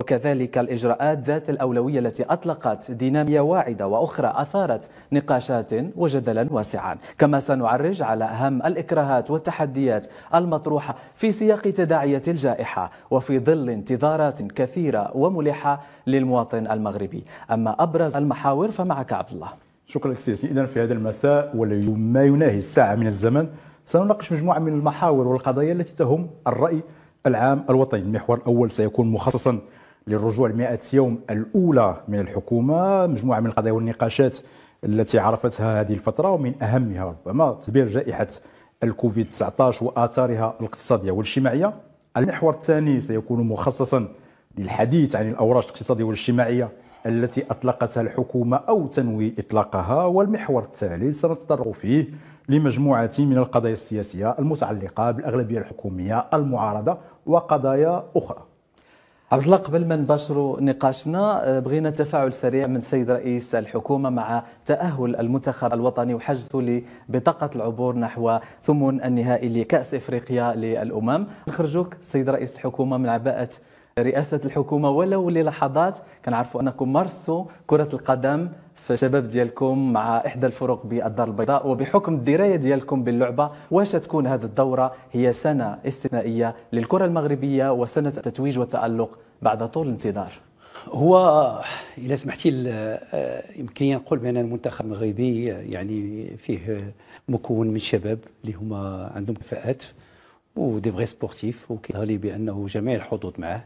وكذلك الإجراءات ذات الأولوية التي أطلقت دينامية واعدة وأخرى أثارت نقاشات وجدلا واسعا كما سنعرج على أهم الإكراهات والتحديات المطروحة في سياق تداعية الجائحة وفي ظل انتظارات كثيرة وملحة للمواطن المغربي أما أبرز المحاور فمعك عبد الله شكرا لك سياسي إذا في هذا المساء واليوم ما يناهي الساعة من الزمن سنناقش مجموعة من المحاور والقضايا التي تهم الرأي العام الوطني المحور الأول سيكون مخصصا للرجوع ل يوم الأولى من الحكومة مجموعة من القضايا والنقاشات التي عرفتها هذه الفترة ومن أهمها ربما تدبير جائحة الكوفيد 19 وآثارها الاقتصادية والاجتماعية المحور الثاني سيكون مخصصا للحديث عن الاوراش الاقتصادية والاجتماعية التي أطلقتها الحكومة أو تنوي إطلاقها والمحور الثالث سنتطرق فيه لمجموعة من القضايا السياسية المتعلقة بالأغلبية الحكومية المعارضة وقضايا أخرى عبد الله قبل ما نباشروا نقاشنا آه، بغينا تفاعل سريع من السيد رئيس الحكومه مع تاهل المنتخب الوطني وحجزه لبطاقه العبور نحو ثمن النهائي لكاس افريقيا للامم نخرجوك سيد رئيس الحكومه من عباءه رئاسه الحكومه ولو للحظات كنعرفوا انكم مارسوا كره القدم فشباب ديالكم مع احدى الفرق بالدار البيضاء وبحكم الدرايه ديالكم باللعبه واش تكون هذه الدوره هي سنه استثنائيه للكره المغربيه وسنه تتويج وتالق بعد طول الانتظار هو اذا سمحتي آه، يمكن نقول بان المنتخب المغربي آه، يعني فيه آه، مكون من الشباب اللي هما عندهم كفاءات ودي فغي سبورتيف وكيظهر لي بانه جميع الحظوظ معاه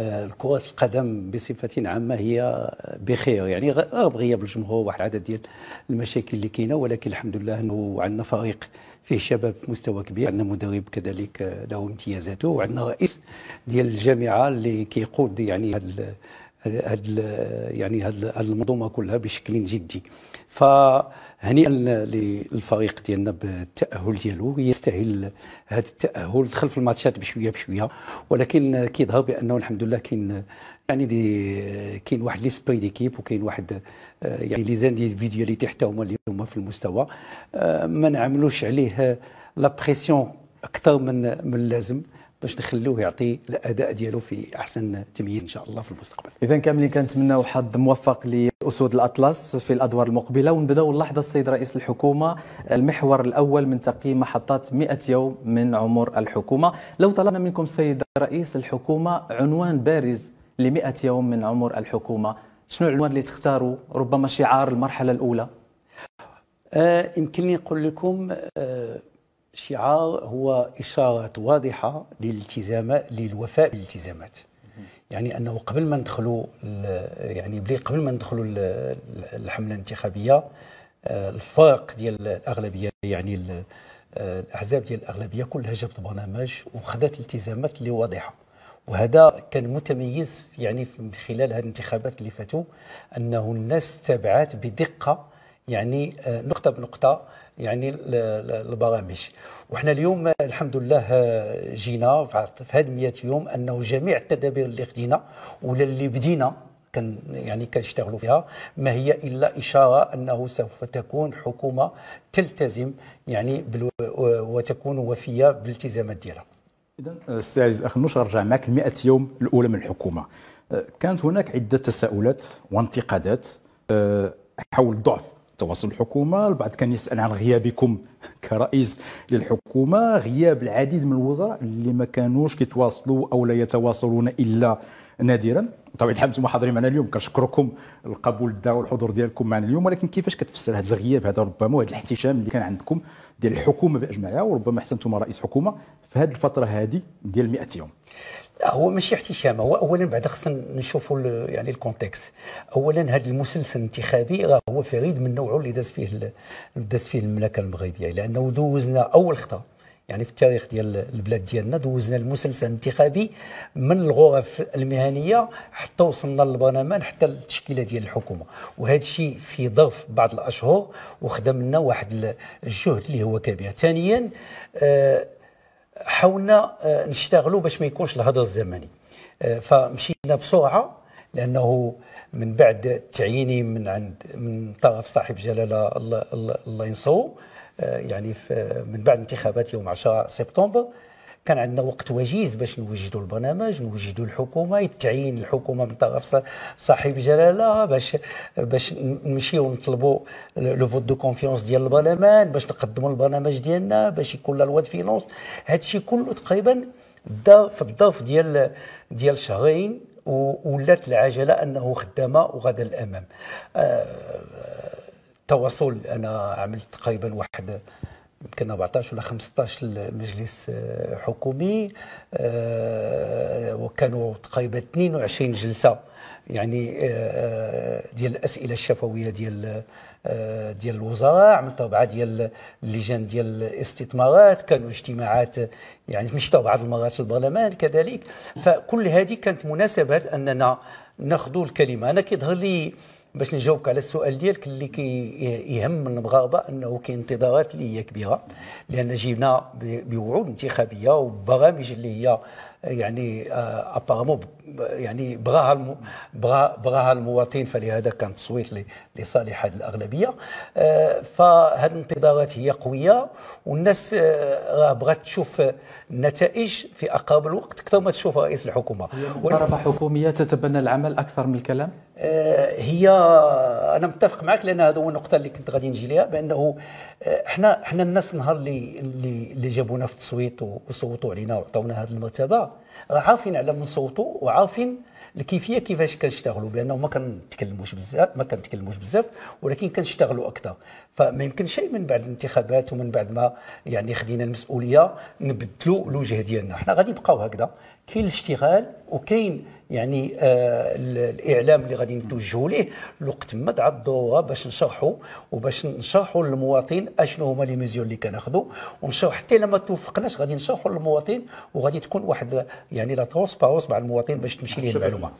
آه، كرة القدم بصفة عامة هي بخير يعني رغم غياب الجمهور واحد العدد ديال المشاكل اللي كاينة ولكن الحمد لله أنه عندنا فريق فيه شباب مستوى كبير عندنا مدرب كذلك آه، له امتيازاته وعندنا رئيس ديال الجامعة اللي كيقود يعني هاد هاد يعني هاد المنظومة كلها بشكل جدي ف هنيئا للفريق ديالنا بالتاهل ديالو يستاهل هذا التاهل دخل في الماتشات بشويه بشويه ولكن كيظهر بانه الحمد لله كاين يعني دي كاين واحد ليسبري ديكيب وكاين واحد آه، يعني لي زانديفيدياليتي حتى هما اللي هما في المستوى آه، ما نعملوش عليه لا بريسيون اكثر من من اللازم باش نخلوه يعطي الاداء ديالو في احسن تمييز ان شاء الله في المستقبل اذا كاملين كنتمناو حظ موفق لاسود الاطلس في الادوار المقبله ونبداو اللحظه السيد رئيس الحكومه المحور الاول من تقييم محطات 100 يوم من عمر الحكومه لو طلبنا منكم السيد رئيس الحكومه عنوان بارز ل 100 يوم من عمر الحكومه شنو العنوان اللي تختاروا ربما شعار المرحله الاولى آه يمكنني نقول لكم آه شعار هو إشارة واضحة للالتزامات للوفاء بالالتزامات يعني أنه قبل ما ندخلوا يعني بلي قبل ما ندخلوا الحملة الانتخابية آه، الفرق ديال الأغلبية يعني آه، الأحزاب ديال الأغلبية كلها جابت برنامج وخذت التزامات اللي واضحة وهذا كان متميز يعني من خلال هذه الانتخابات اللي فاتوا أنه الناس تابعت بدقة يعني آه، نقطة بنقطة يعني البرامج وحنا اليوم الحمد لله جينا في هذه 100 يوم انه جميع التدابير اللي خدينا ولا اللي بدينا كان يعني كنشتغلوا فيها ما هي الا اشاره انه سوف تكون حكومه تلتزم يعني وتكون وفيه بالالتزامات ديالها. اذا السي عزيز اخ نوش رجع معك 100 يوم الاولى من الحكومه كانت هناك عده تساؤلات وانتقادات آه، حول ضعف تواصل الحكومه البعض كان يسال عن غيابكم كرئيس للحكومه غياب العديد من الوزراء اللي ما كانوش كيتواصلوا او لا يتواصلون الا نادرا طبعا الحال انتم حاضرين معنا اليوم كنشكركم القبول الدعوه والحضور ديالكم معنا اليوم ولكن كيفاش كتفسر هذا الغياب هذا ربما وهذا الاحتشام اللي كان عندكم ديال الحكومه باجمعها وربما حتى انتم رئيس حكومه في هذه الفتره هذه ديال 100 يوم لا هو ماشي احتشام هو اولا بعد خصنا نشوفوا يعني الكونتكست اولا هذا المسلسل الانتخابي راه هو فريد من نوعه اللي داز فيه داز فيه المملكه المغربيه لانه دوزنا اول خطأ يعني في التاريخ ديال البلاد ديالنا دوزنا المسلسل الانتخابي من الغرف المهنيه حتى وصلنا للبرلمان حتى التشكيله ديال الحكومه وهذا الشيء في ظرف بعض الاشهر وخدم لنا واحد الجهد اللي هو كبير ثانيا آه حاولنا آه، نشتغلوا باش ما يكونش الهدر الزمني آه، فمشينا بسرعه لانه من بعد تعييني من عند من طرف صاحب جلاله الله, الله ينصره آه، يعني من بعد انتخابات يوم 10 سبتمبر كان عندنا وقت وجيز باش نوجدوا البرنامج نوجدوا الحكومه يتعين الحكومه من طرف صاحب جلاله باش باش نمشيو نطلبوا لو فوت دو كونفيونس ديال البرلمان باش نقدموا البرنامج ديالنا باش يكون لا لوا دو فينونس هادشي كله تقريبا في الظرف ديال ديال شهرين ولات العجله انه خدامه وغدا للامام التواصل آه، انا عملت تقريبا واحد يمكن 14 ولا 15 مجلس حكومي آه، وكانوا تقريبا 22 جلسه يعني آه، ديال الاسئله الشفويه ديال آه، ديال الوزراء عملت اربعه ديال اللجان ديال الاستثمارات كانوا اجتماعات يعني مشيت بعض المرات للبرلمان كذلك فكل هذه كانت مناسبه اننا ناخذوا الكلمه انا كيظهر لي باش نجاوبك على السؤال ديالك اللي كيهم المغاربه انه كاين انتظارات اللي هي كبيره لان جينا بوعود انتخابيه وبرامج اللي هي يعني آه، ابارمون يعني بغاها بغا بغاها المواطن فلهذا كان تصويت لصالح هذه الاغلبيه آه، فهذه الانتظارات هي قويه والناس آه، راه بغات تشوف النتائج في اقرب الوقت اكثر ما تشوف رئيس الحكومه ضربه حكوميه تتبنى العمل اكثر من الكلام هي انا متفق معك لان هذا هو النقطه اللي كنت غادي نجي لها بانه احنا احنا الناس النهار اللي اللي جابونا في التصويت وصوتوا علينا وعطونا هذه المرتبه عارفين على من صوتوا وعارفين الكيفيه كيفاش كنشتغلوا بانه ما كنتكلموش بزاف ما كنتكلموش بزاف ولكن كنشتغلوا اكثر فما شيء من بعد الانتخابات ومن بعد ما يعني خدينا المسؤوليه نبدلوا الوجه ديالنا حنا غادي نبقاو هكذا كاين الاشتغال وكاين يعني آه الاعلام اللي غادي نتوجهوا ليه الوقت ما تعاد الضروره باش نشرحوا وباش نشرحوا للمواطن اشنو هما لي ميزيور اللي كناخذوا ونشرحوا حتى لما توفقناش غادي نشرحوا للمواطن وغادي تكون واحد يعني لا ترونسبارونس مع المواطن باش تمشي ليه المعلومه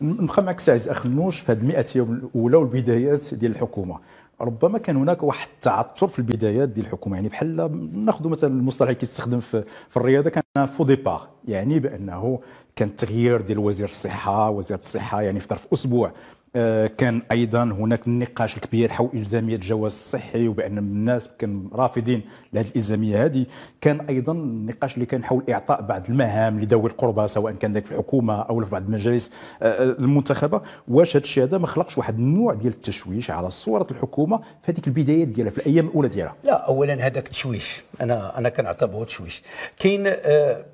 نبقى معك سعيد اخ نوش في هذه 100 يوم الاولى والبدايات ديال الحكومه ربما كان هناك واحد التعثر في البدايات ديال الحكومه يعني بحال ناخذ مثلا المصطلح اللي كيستخدم في, في الرياضه كان فو ديبار يعني بانه كان تغيير ديال وزير الصحه وزير الصحه يعني في ظرف اسبوع آه، كان ايضا هناك نقاش كبير حول الزاميه الجواز الصحي وبان الناس كان رافضين لهذه الالزاميه هذه كان ايضا النقاش اللي كان حول اعطاء بعض المهام لذوي القربى سواء كان ذلك في الحكومه او في بعض المجالس آه، آه، المنتخبه واش هذا الشيء هذا ما خلقش واحد النوع ديال التشويش على صوره الحكومه في هذيك البدايات ديالها في الايام الاولى ديالها لا اولا هذاك تشويش انا انا كنعتبره تشويش كاين آه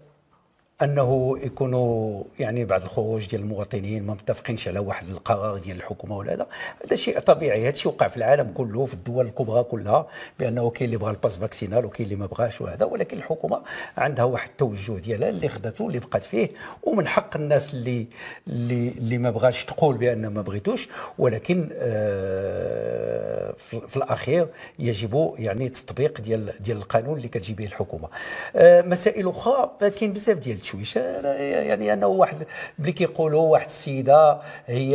انه يكونوا يعني بعض الخروج ديال المواطنين ما متفقينش على واحد القرار ديال الحكومه ولا هذا هذا شيء طبيعي هذا الشيء وقع في العالم كله في الدول الكبرى كلها بانه كاين اللي بغى الباس فاكسينال وكاين اللي ما بغاش وهذا ولكن الحكومه عندها واحد التوجه ديالها اللي خدته اللي بقات فيه ومن حق الناس اللي اللي اللي ما بغاش تقول بان ما بغيتوش ولكن آه، في الاخير يجب يعني تطبيق ديال ديال القانون اللي كتجي به الحكومه آه، مسائل اخرى كاين بزاف ديال التشويش يعني انه واحد ملي كيقولوا واحد السيده هي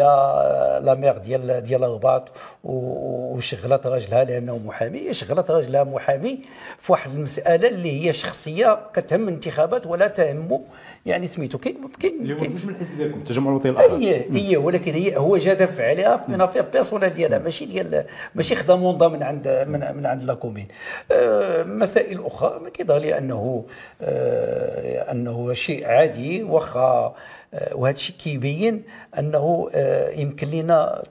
لا مير ديال ديال الرباط وشغلت راجلها لانه محامي شغلت راجلها محامي في واحد المساله اللي هي شخصيه كتهم الانتخابات ولا تهم يعني سميتو كاين كاين اللي هو جوج من الحزب ديالكم التجمع الوطني الاخر اي اي ولكن هي هو جا دافع عليها في افير بيرسونال ديالها ماشي ديال ماشي خدا موندة من عند من, من عند لاكومين أه، مسائل اخرى ما كيظهر لي انه أه، انه شيء عادي واخا آه، وهذا الشيء كيبين انه آه، يمكن لنا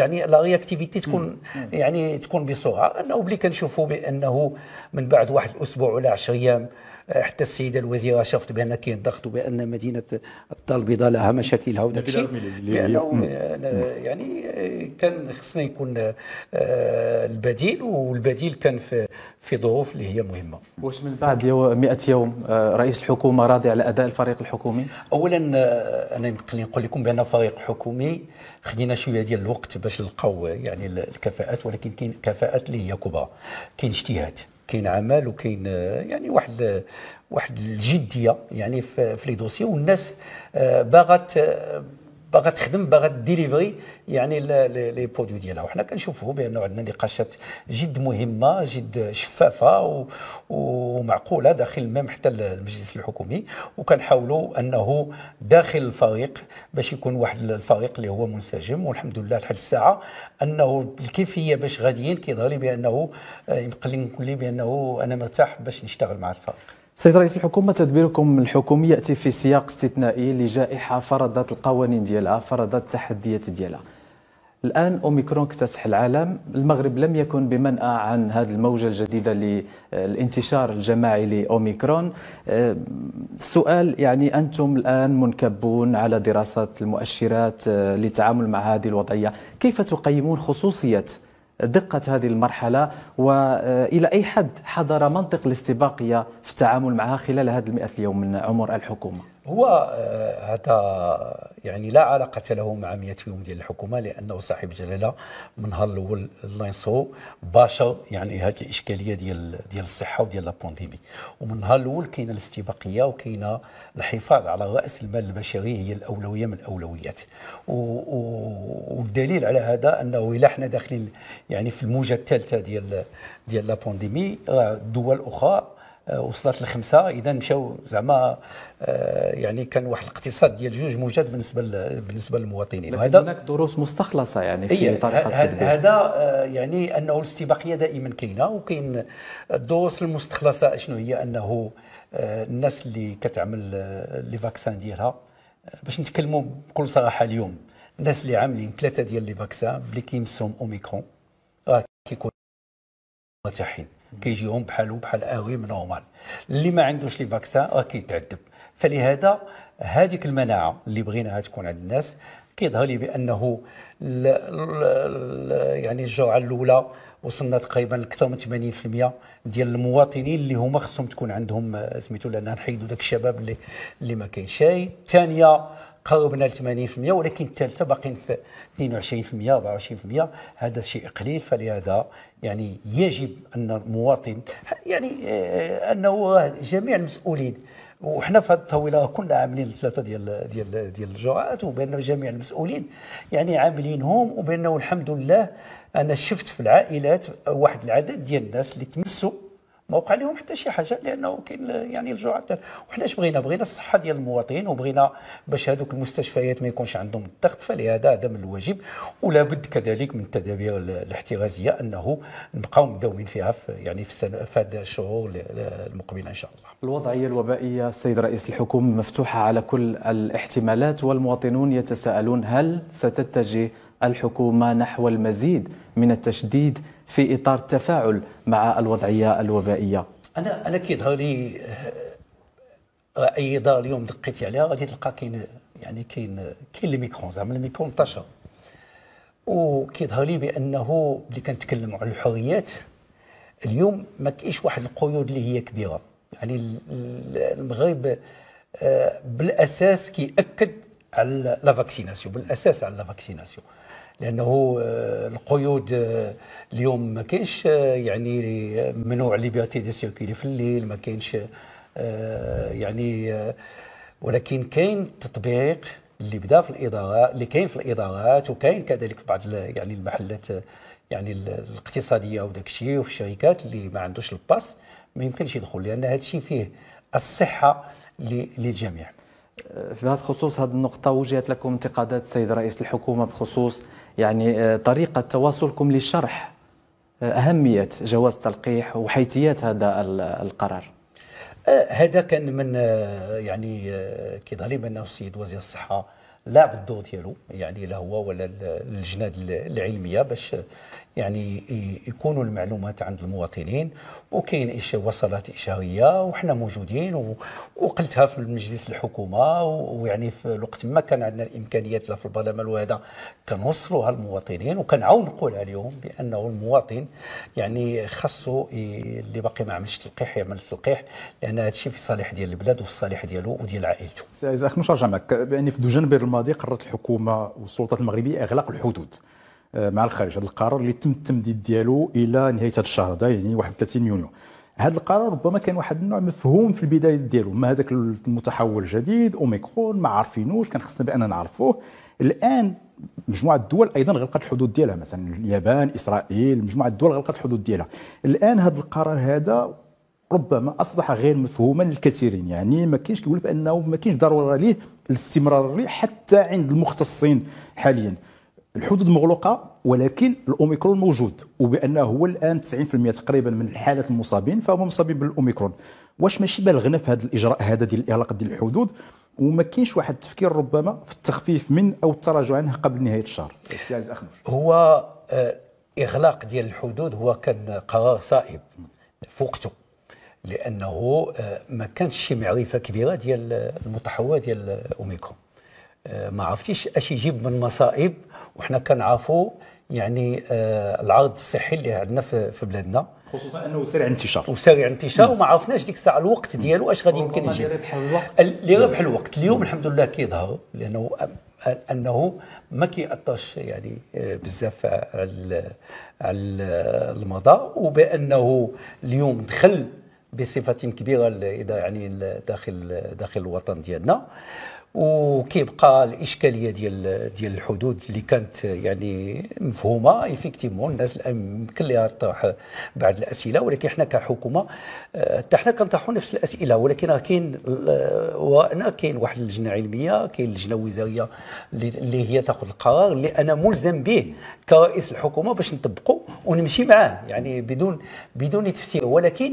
يعني لا رياكتيفيتي تكون يعني تكون بصوره انه بلي كنشوفوا بانه من بعد واحد الاسبوع ولا 10 ايام حتى السيده الوزيره شافت بان كاين ضغط وبان مدينه الدار البيضاء لها مشاكلها وداك الشيء يعني آه، كان خصنا يكون آه، البديل والبديل كان في في ظروف اللي هي مهمه. واش من بعد 100 يوم آه، رئيس الحكومه راضي على اداء الفريق الحكومي؟ اولا انا يمكن نقول لكم بان فريق حكومي خدينا شويه ديال الوقت باش نلقاو يعني الكفاءات ولكن كاين كفاءات اللي هي كبرى كاين اجتهاد كاين عمل وكاين يعني واحد واحد الجديه يعني في لي دوسي والناس آه، باغت آه، باغا تخدم باغا ديليفري يعني لي برودوي ديالها وحنا كنشوفوا بانه عندنا نقاشات جد مهمه جد شفافه ومعقوله داخل ميم حتى المجلس الحكومي وكنحاولوا انه داخل الفريق باش يكون واحد الفريق اللي هو منسجم والحمد لله لحد الساعه انه الكيفيه باش غاديين كيظهر لي بانه آه، يمكن لي بانه انا مرتاح باش نشتغل مع الفريق سيد رئيس الحكومة تدبيركم الحكومي يأتي في سياق استثنائي لجائحة فرضت القوانين ديالها فرضت التحديات ديالها الآن أوميكرون اكتسح العالم المغرب لم يكن بمنأى عن هذه الموجة الجديدة للانتشار الجماعي لأوميكرون السؤال أه، يعني أنتم الآن منكبون على دراسة المؤشرات أه، للتعامل مع هذه الوضعية كيف تقيمون خصوصية دقة هذه المرحلة وإلى أي حد حضر منطق الاستباقية في التعامل معها خلال هذا المئة اليوم من عمر الحكومة هو آه، هذا يعني لا علاقة له مع 100 يوم ديال الحكومة لأنه صاحب جلالة من نهار الأول الله ينصرو باشر يعني هذه الإشكالية ديال ديال الصحة وديال لابونديمي ومن نهار الأول كاينة الاستباقية وكاينة الحفاظ على رأس المال البشري هي الأولوية من الأولويات والدليل على هذا أنه إلا حنا داخلين يعني في الموجة الثالثة ديال ديال لابونديمي راه دول أخرى آه، وصلت لخمسه اذا مشاو زعما آه، يعني كان واحد الاقتصاد ديال جوج موجات بالنسبه بالنسبه للمواطنين وهذا هناك دروس مستخلصه يعني في إيه طريقه التدبير هذا آه، يعني انه الاستباقيه دائما كاينه وكاين الدروس المستخلصه شنو هي انه الناس اللي كتعمل لي فاكسان ديالها باش نتكلموا بكل صراحه اليوم الناس اللي عاملين ثلاثه ديال لي فاكسان اللي كيمسهم اوميكرون راه كيكونوا مرتاحين كيجيهم بحالو بحال من آه نورمال اللي ما عندوش لي فاكسان راه كيتعذب فلهذا هذيك المناعه اللي بغيناها تكون عند الناس كيظهر لي بانه الـ الـ يعني الجرعه الاولى وصلنا تقريبا لاكثر من 80% ديال المواطنين اللي هما خصهم تكون عندهم آه، سميتو لان نحيدوا داك الشباب اللي اللي ما كاينش شيء الثانيه قربنا ل 80% ولكن الثالثه باقيين في 22% 24% هذا شيء قليل فلهذا يعني يجب ان المواطن يعني آه، انه جميع المسؤولين وحنا في هذه الطاوله كنا عاملين الثلاثه ديال ديال ديال الجرعات وبان جميع المسؤولين يعني عاملينهم وبانه الحمد لله انا شفت في العائلات واحد العدد ديال الناس اللي تمسوا ما وقع لهم حتى شي حاجه لانه كاين يعني رجوع وحنا اش بغينا بغينا الصحه ديال المواطنين وبغينا باش هذوك المستشفيات ما يكونش عندهم الضغط فلهذا هذا من الواجب ولا بد كذلك من التدابير الاحترازيه انه نبقاو مداومين فيها في يعني في السنه في هذا الشهور المقبله ان شاء الله. الوضعيه الوبائيه السيد رئيس الحكومه مفتوحه على كل الاحتمالات والمواطنون يتساءلون هل ستتجه الحكومه نحو المزيد من التشديد في اطار التفاعل مع الوضعيه الوبائيه انا انا كيظهر لي آه، اي دار اليوم دقيتي عليها غادي تلقى كاين يعني كاين كاين لي ميكرون زعما الميكرون انتشر وكيظهر لي بانه اللي كنتكلم على الحريات اليوم ما كاينش واحد القيود اللي هي كبيره يعني المغرب آه، بالاساس كيأكد على لا فاكسيناسيون بالاساس على لا فاكسيناسيون لانه آه، القيود آه، اليوم ما كاينش آه، يعني ممنوع ليبرتي دي سيركيلي في الليل ما كاينش يعني ولكن كاين تطبيق اللي بدا في الاداره اللي كاين في الادارات وكاين كذلك في بعض يعني المحلات يعني الاقتصاديه وداك الشيء وفي الشركات اللي ما عندوش الباس ما يمكنش يدخل لان هذا الشيء فيه الصحه للجميع في هذا الخصوص هذه النقطة وجهت لكم انتقادات السيد رئيس الحكومة بخصوص يعني آه، طريقة تواصلكم للشرح آه، أهمية جواز التلقيح وحيثيات هذا القرار آه، هذا كان من يعني كيظهر لي بانه السيد وزير الصحه لعب الدور ديالو يعني لا هو ولا اللجنه العلميه باش يعني يكونوا المعلومات عند المواطنين وكاين وصلات اشاويه وحنا موجودين وقلتها في المجلس الحكومه ويعني في الوقت ما كان عندنا الامكانيات لا في البرلمان وهذا كنوصلوها للمواطنين وكنعاود نقولها اليوم بانه المواطن يعني خاصو اللي باقي ما عملش تلقيح يعمل تلقيح لان هذا الشيء في الصالح ديال البلاد وفي الصالح ديالو وديال عائلته. سي عزيز اخ نرجع معك بان في دجنبر الماضي قررت الحكومه والسلطات المغربيه اغلاق الحدود آه، مع الخارج هذا القرار اللي تم التمديد ديالو الى نهايه هذا الشهر هذا يعني 31 يونيو هذا القرار ربما كان واحد النوع مفهوم في البدايه ديالو ما هذاك المتحول الجديد اوميكرون ما عارفينوش كان خصنا بان نعرفوه الان مجموعه الدول ايضا غلقت الحدود ديالها مثلا اليابان اسرائيل مجموعه الدول غلقت الحدود ديالها الان هذا القرار هذا ربما اصبح غير مفهوما للكثيرين يعني ما كاينش كيقول بانه ما كاينش ضروره ليه الاستمرار حتى عند المختصين حاليا الحدود مغلوقه ولكن الاوميكرون موجود وبانه هو الان 90% تقريبا من الحالات المصابين فهم مصابين بالاوميكرون واش ماشي بالغنا في هذا الاجراء هذا ديال الاغلاق ديال الحدود وما كاينش واحد التفكير ربما في التخفيف من او التراجع عنه قبل نهايه الشهر استاذ إيه. اخنوش هو آه، اغلاق ديال الحدود هو كان قرار صائب في وقته لانه آه، ما كانش شي معرفه كبيره ديال المتحوى ديال اوميكرون آه، ما عرفتيش اش يجيب من مصائب وحنا كنعرفوا يعني آه العرض الصحي اللي عندنا في, في بلادنا خصوصا انه سريع الانتشار وسريع الانتشار وما عرفناش ديك الساعه الوقت ديالو اش غادي يمكن يجي ربح الوقت اللي ربح الوقت اليوم الحمد لله كيظهر لانه انه ما كيأثرش يعني آه، بزاف على على المضى وبانه اليوم دخل بصفه كبيره يعني داخل داخل الوطن ديالنا وكيبقى الاشكاليه ديال ديال الحدود اللي كانت يعني مفهومه ايفيكتيمون الناس يمكن لها تطرح بعض الاسئله ولكن احنا كحكومه آه، حتى احنا كنطرحوا نفس الاسئله ولكن كاين آه، وانا كاين واحد اللجنه علميه كاين اللجنه وزاريه اللي هي تاخذ القرار اللي انا ملزم به كرئيس الحكومه باش نطبقه ونمشي معاه يعني بدون بدون تفسير ولكن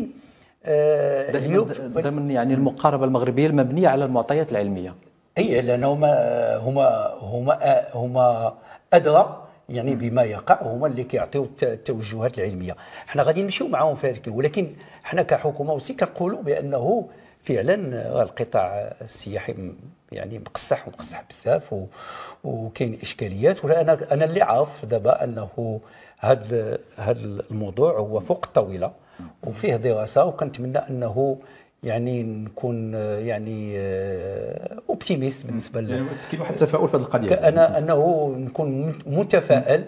ضمن آه، يعني المقاربه المغربيه المبنيه على المعطيات العلميه اي لانه هما هما هما هما ادرى يعني بما يقع هما اللي كيعطيو التوجهات العلميه حنا غادي نمشيو معاهم في هذا ولكن حنا كحكومه وسي كنقولوا بانه فعلا القطاع السياحي يعني مقصح ومقصح بزاف وكاين اشكاليات ولا انا انا اللي عارف دابا انه هذا هذا الموضوع هو فوق الطاوله وفيه دراسه وكنتمنى انه يعني نكون يعني اوبتيميست آه، بالنسبه ل يعني كاين واحد التفاؤل في هذه القضيه انا انه نكون متفائل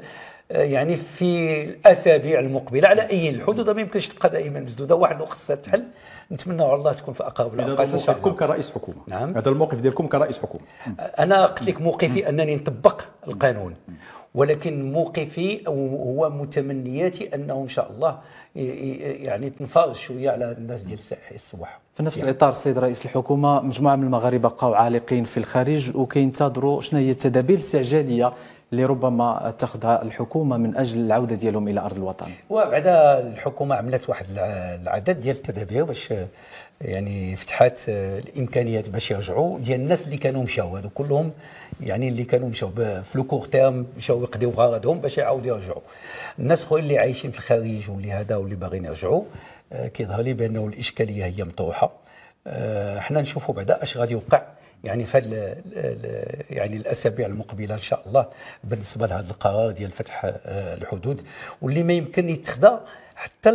آه، يعني في الاسابيع المقبله على اي الحدود ما يمكنش تبقى دائما مسدوده واحد الوقت تحل نتمنى على الله تكون في اقرب الاوقات موقفكم كرئيس حكومه نعم هذا الموقف ديالكم كرئيس حكومه انا قلت لك موقفي انني نطبق القانون ولكن موقفي هو متمنياتي انه ان شاء الله يعني تنفرج شويه على الناس ديال الساحل الصباح في نفس يعني. الاطار السيد رئيس الحكومه مجموعه من المغاربه بقاو عالقين في الخارج وكينتظروا شنو هي التدابير الاستعجاليه اللي ربما اتخذها الحكومه من اجل العوده ديالهم الى ارض الوطن وبعد الحكومه عملت واحد العدد ديال التدابير باش يعني فتحات آه، الامكانيات باش يرجعوا ديال الناس اللي كانوا مشاو هذو كلهم يعني اللي كانوا مشاو في لو كور تيرم مشاو يقضيو غرضهم باش يعاودوا يرجعوا الناس خويا اللي عايشين في الخارج واللي هذا واللي باغيين يرجعوا آه، كيظهر لي بانه الاشكاليه هي مطروحه آه، حنا نشوفوا بعدا اش غادي يوقع يعني فال يعني الاسابيع المقبله ان شاء الله بالنسبه لهذا القرار ديال فتح آه، الحدود واللي ما يمكن يتخذى حتى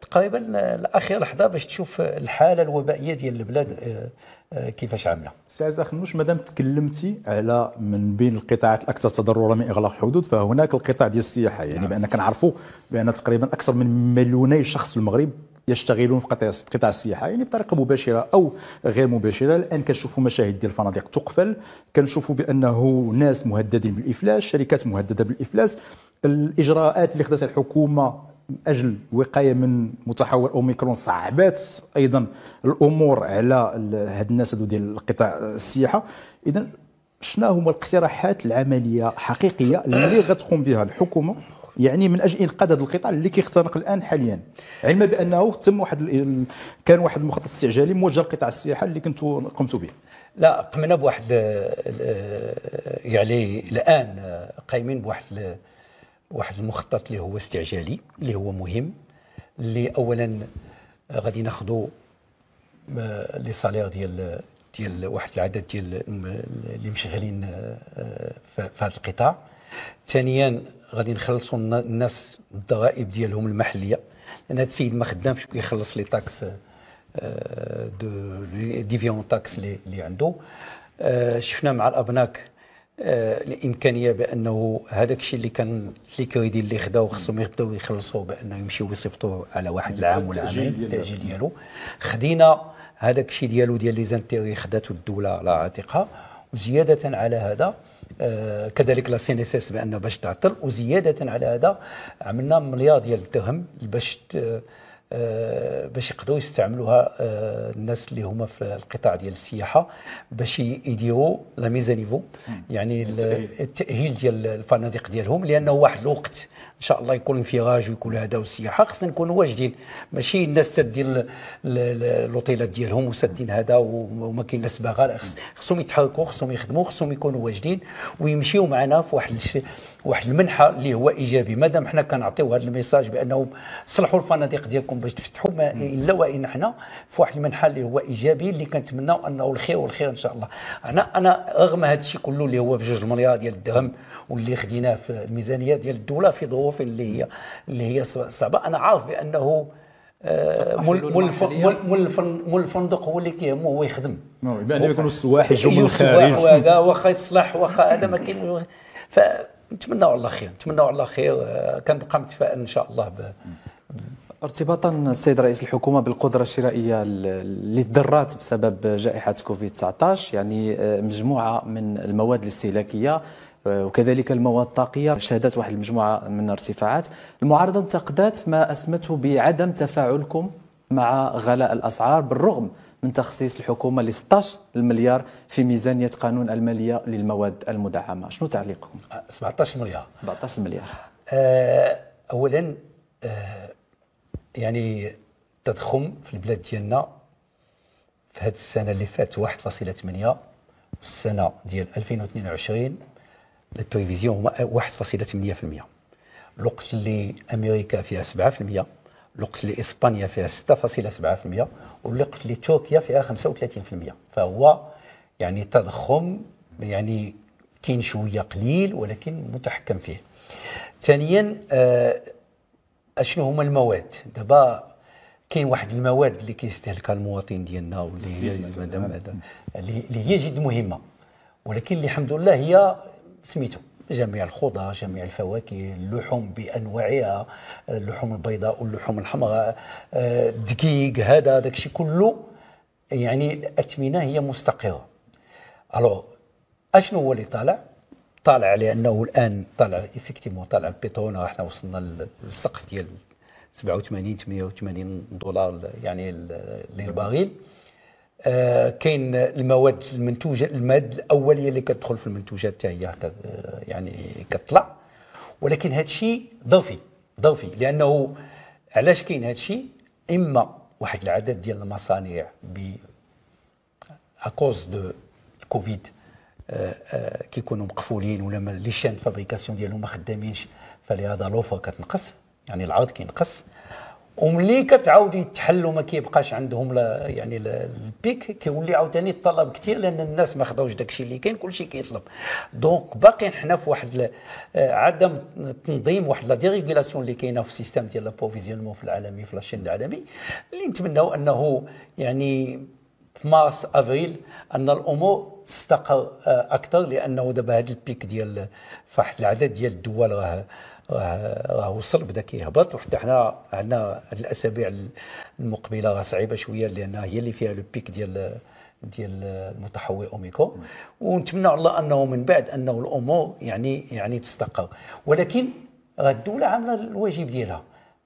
تقريبا لاخر لحظه باش تشوف الحاله الوبائيه ديال البلاد آه، آه، كيفاش عامله استاذ اخنوش مادام تكلمتي على من بين القطاعات الاكثر تضررا من اغلاق الحدود فهناك القطاع ديال السياحه يعني نعم. بان كنعرفوا بان تقريبا اكثر من مليوني شخص في المغرب يشتغلون في قطاع قطاع السياحه يعني بطريقه مباشره او غير مباشره الان كنشوفوا مشاهد ديال الفنادق تقفل كنشوفوا بانه ناس مهددين بالافلاس شركات مهدده بالافلاس الاجراءات اللي خدتها الحكومه من اجل وقايه من متحول اوميكرون صعبات ايضا الامور على هاد الناس هادو ديال قطاع السياحه اذا شنو هما الاقتراحات العمليه حقيقيه اللي غتقوم بها الحكومه يعني من اجل انقاذ هذا القطاع اللي كيخترق الان حاليا علما بانه تم واحد كان واحد المخطط استعجالي موجه لقطاع السياحه اللي كنتوا قمتوا به لا قمنا بواحد يعني الان قايمين بواحد واحد المخطط اللي هو استعجالي اللي هو مهم اللي اولا غادي ناخذوا آه، لي سالير ديال ديال واحد العدد ديال اللي مشغلين آه، في هذا القطاع ثانيا غادي نخلصوا الناس الضرائب ديالهم المحليه لان هذا السيد ما خدامش كيخلص لي تاكس دو ديفيون تاكس اللي عنده آه، شفنا مع الابناك آه، الامكانيه بانه هذاك الشيء اللي كان لي كريدي اللي خداو خصهم يبداو يخلصوه بانه يمشيو يصيفطوه على واحد العام ولا عامين التاجيل ديالو خدينا هذاك الشيء ديالو ديال لي زانتيري خداتو الدوله على عاتقها وزياده على هذا آه، كذلك لا سي ان اس اس بانه باش تعطل وزياده على هذا عملنا مليار ديال الدهم باش آه، باش يقدروا يستعملوها آه، الناس اللي هما في القطاع ديال السياحه باش يديروا لا ميزانيفو يعني التاهيل ديال الفنادق ديالهم لانه واحد الوقت ان شاء الله يكون انفراج ويكون هذا والسياحه خصنا نكونوا واجدين ماشي الناس سادين لوطيلات ديالهم وسادين هذا وما كاين لا صباغه خصهم يتحركوا خصهم يخدموا خصهم يكونوا واجدين ويمشيو معنا في واحد واحد المنحه اللي هو ايجابي مادام حنا كنعطيو هذا الميساج بانهم صلحوا الفنادق ديالكم باش تفتحوا ما الا وان حنا في واحد المنحه اللي هو ايجابي اللي كنتمناو انه الخير والخير ان شاء الله انا انا رغم هذا الشيء كله اللي هو بجوج المليار ديال الدرهم واللي خديناه في الميزانيه ديال الدوله في ظروف الظروف اللي هي اللي هي صعبه انا عارف بانه آه، مول الفندق هو اللي كيهمو هو يخدم نعم، بمعنى يكونوا السواح يجوا من الخارج وهذا واخا يتصلح واخا هذا ما كاين فنتمناو الله خير نتمناو الله خير آه، كنبقى متفائل ان شاء الله ب... ارتباطا السيد رئيس الحكومه بالقدره الشرائيه للذرات بسبب جائحه كوفيد 19 يعني آه، مجموعه من المواد الاستهلاكيه وكذلك المواد الطاقية شهدت واحد المجموعة من الارتفاعات المعارضة انتقدت ما أسمته بعدم تفاعلكم مع غلاء الأسعار بالرغم من تخصيص الحكومة ل 16 المليار في ميزانية قانون المالية للمواد المدعمة شنو تعليقكم؟ 17 مليار 17 مليار آه، أولا آه، يعني التضخم في البلاد ديالنا في هذه السنة اللي فاتت 1.8 والسنة ديال 2022 التلفزيون هما 1.8% الوقت اللي امريكا فيها 7% الوقت اللي اسبانيا فيها 6.7% والوقت اللي تركيا فيها 35% فهو يعني تضخم يعني كاين شويه قليل ولكن متحكم فيه ثانيا آه اشنو هما المواد دابا كاين واحد المواد اللي كيستهلكها المواطن ديالنا واللي هي اللي هي جد مهمه ولكن الحمد لله هي سميتو جميع الخضار جميع الفواكه اللحوم بانواعها اللحوم البيضاء واللحوم الحمراء الدقيق آه، هذا داكشي كله يعني الاثمنه هي مستقره الو اشنو هو اللي طالع طالع لانه الان طالع افكتيمون طالع البيترون احنا وصلنا للسقف ديال 87 88 دولار يعني للباريل آه، كاين المواد المنتوجه المواد الاوليه اللي كتدخل في المنتوجات تاعي آه، يعني كتطلع ولكن هذا الشيء ضافي ضافي لانه علاش كاين هذا الشيء اما واحد العدد ديال المصانع ب اكوز دو كوفيد كيكونوا مقفولين ولا لي شان فابريكاسيون ديالهم ما خدامينش فلهذا لوفا كتنقص يعني العرض كينقص وملي كتعاود يتحل وما كيبقاش عندهم لا يعني لا البيك كيولي عاوتاني الطلب كثير لان الناس ما خداوش داكشي اللي كاين كلشي كيطلب دونك باقيين حنا في واحد آه، عدم تنظيم واحد لا ديغيغولاسيون اللي كاينه في السيستم ديال لابروفيزيونمون في العالمي في لاشين العالمي اللي نتمناو انه يعني في مارس افريل ان الامور تستقر آه، اكثر لانه دابا هذا البيك ديال فواحد العدد ديال الدول راه راه وصل بدا كيهبط وحتى حنا عندنا هاد الاسابيع المقبله راه صعيبه شويه لان هي اللي فيها لو بيك ديال ديال المتحول اوميكرون ونتمنى على الله انه من بعد انه الامور يعني يعني تستقر ولكن راه الدوله عامله الواجب ديالها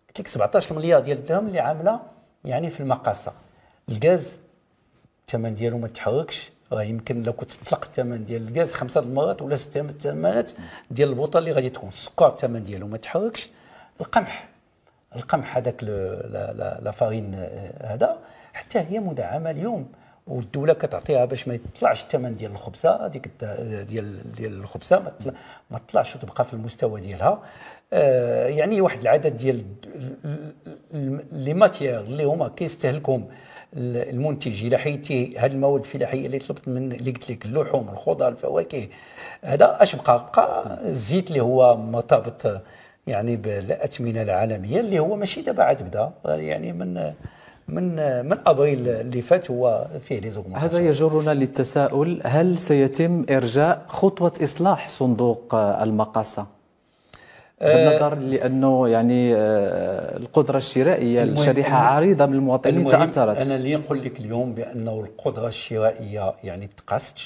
قلت لك 17 مليار ديال الدرهم اللي عامله يعني في المقاصه الغاز الثمن ديالو ما تحركش راه يمكن لو كنت تطلق الثمن ديال الغاز خمسه المرات ولا سته من الثمنات ديال البوطه اللي غادي تكون السكر الثمن ديالو ما تحركش القمح القمح هذاك لا فارين آه، هذا حتى هي مدعمه اليوم والدوله كتعطيها باش ما يطلعش الثمن ديال الخبزه هذيك ديال ديال الخبزه ما تطلعش وتبقى في المستوى ديالها آه، يعني واحد العدد ديال لي ماتيير اللي هما كيستهلكهم المنتج الى حيتي هاد المواد الفلاحيه اللي طلبت من اللي قلت لك اللحوم الخضار الفواكه هذا اش بقى بقى الزيت اللي هو مرتبط يعني بالاثمنه العالميه اللي هو ماشي دابا عاد بدا يعني من من من ابريل اللي فات هو فيه لي هذا يجرنا للتساؤل هل سيتم ارجاء خطوه اصلاح صندوق المقاصه؟ بالنظر لانه يعني آه، القدره الشرائيه للشريحه عريضه من المواطنين تاثرت انا اللي نقول لك اليوم بانه القدره الشرائيه يعني تقاست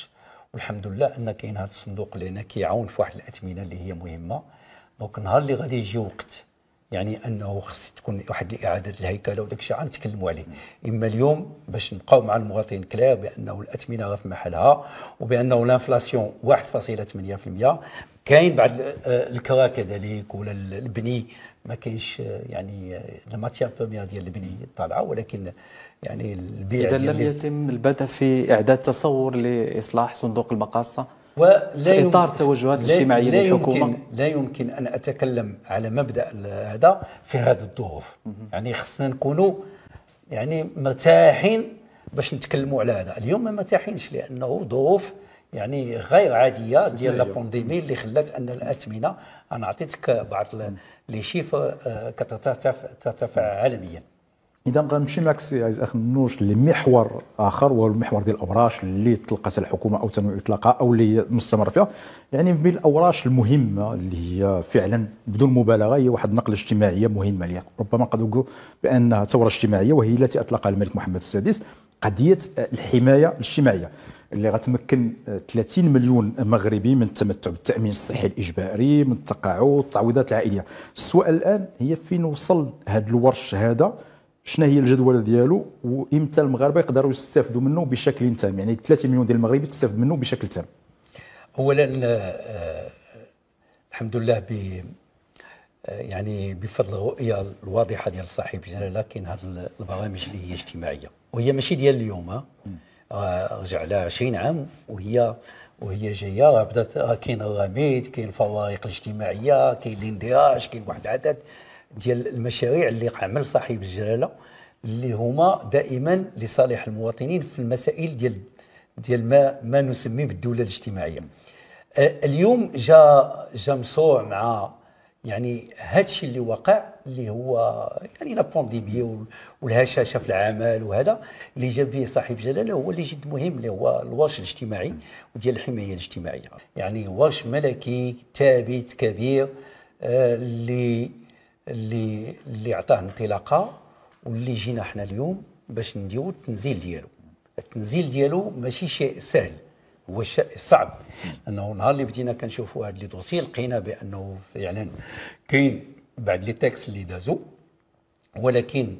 والحمد لله ان كاين هذا الصندوق اللي هنا كيعاون في واحد الاثمنه اللي هي مهمه دونك النهار اللي غادي يجي وقت يعني انه خص تكون واحد اعاده الهيكله وداك الشيء غنتكلموا عليه اما اليوم باش نبقاو مع المواطن كلير بانه الاثمنه غير في محلها وبانه الانفلاسيون 1.8% كاين بعض آه، الكرا كذلك ولا البني ما كاينش آه، يعني الماتيا آه، بروميير ديال البني طالعه ولكن يعني البيع اذا لم يتم البدء في اعداد تصور لاصلاح صندوق المقاصه ولا في اطار التوجهات الاجتماعيه للحكومه لا يمكن ان اتكلم على مبدا هذا في هذه الظروف يعني خصنا نكونوا يعني مرتاحين باش نتكلموا على هذا اليوم ما مرتاحينش لانه ظروف يعني غير عاديه ديال لا بونديمي اللي خلات ان الاثمنه انا عطيتك بعض لي شيفر آه، كترتفع عالميا اذا غنمشي معك سي عزيز اخ نوش لمحور اخر وهو المحور ديال الاوراش اللي طلقت الحكومه او تنوي اطلاقها او اللي مستمر فيها يعني من الاوراش المهمه اللي هي فعلا بدون مبالغه هي واحد النقله اجتماعيه مهمه ليها ربما قد نقول بانها ثوره اجتماعيه وهي التي اطلقها الملك محمد السادس قضيه الحمايه الاجتماعيه اللي غتمكن 30 مليون مغربي من التمتع بالتامين الصحي الاجباري من التقاعد التعويضات العائليه السؤال الان هي فين وصل هذا الورش هذا شنو هي الجدول ديالو وامتى المغاربه يقدروا يستافدوا منه بشكل تام يعني 30 مليون ديال المغربي تستافد منه بشكل تام اولا آه، الحمد لله ب آه، يعني بفضل الرؤيه الواضحه ديال صاحب الجلاله كاين هذه البرامج اللي هي اجتماعيه وهي ماشي ديال اليوم آه. رجع لها 20 عام وهي وهي جايه بدات كاين الرميد كاين الفوارق الاجتماعيه كاين الاندراج كاين واحد العدد ديال المشاريع اللي عمل صاحب الجلاله اللي هما دائما لصالح المواطنين في المسائل ديال ديال ما ما نسميه بالدوله الاجتماعيه أه، اليوم جا جا مع يعني هذا الشيء اللي وقع اللي هو يعني لا بونديمي والهشاشه في العمل وهذا اللي جاب به صاحب جلاله هو اللي جد مهم اللي هو الواش الاجتماعي وديال الحمايه الاجتماعيه يعني واش ملكي ثابت كبير أه، اللي آه اللي اللي عطاه انطلاقه واللي جينا حنا اليوم باش نديو التنزيل ديالو التنزيل ديالو ماشي شيء سهل هو شيء صعب انه نهار اللي بدينا كنشوفوا هاد لي دوسي لقينا بانه فعلا كاين بعد لي تاكس اللي دازو ولكن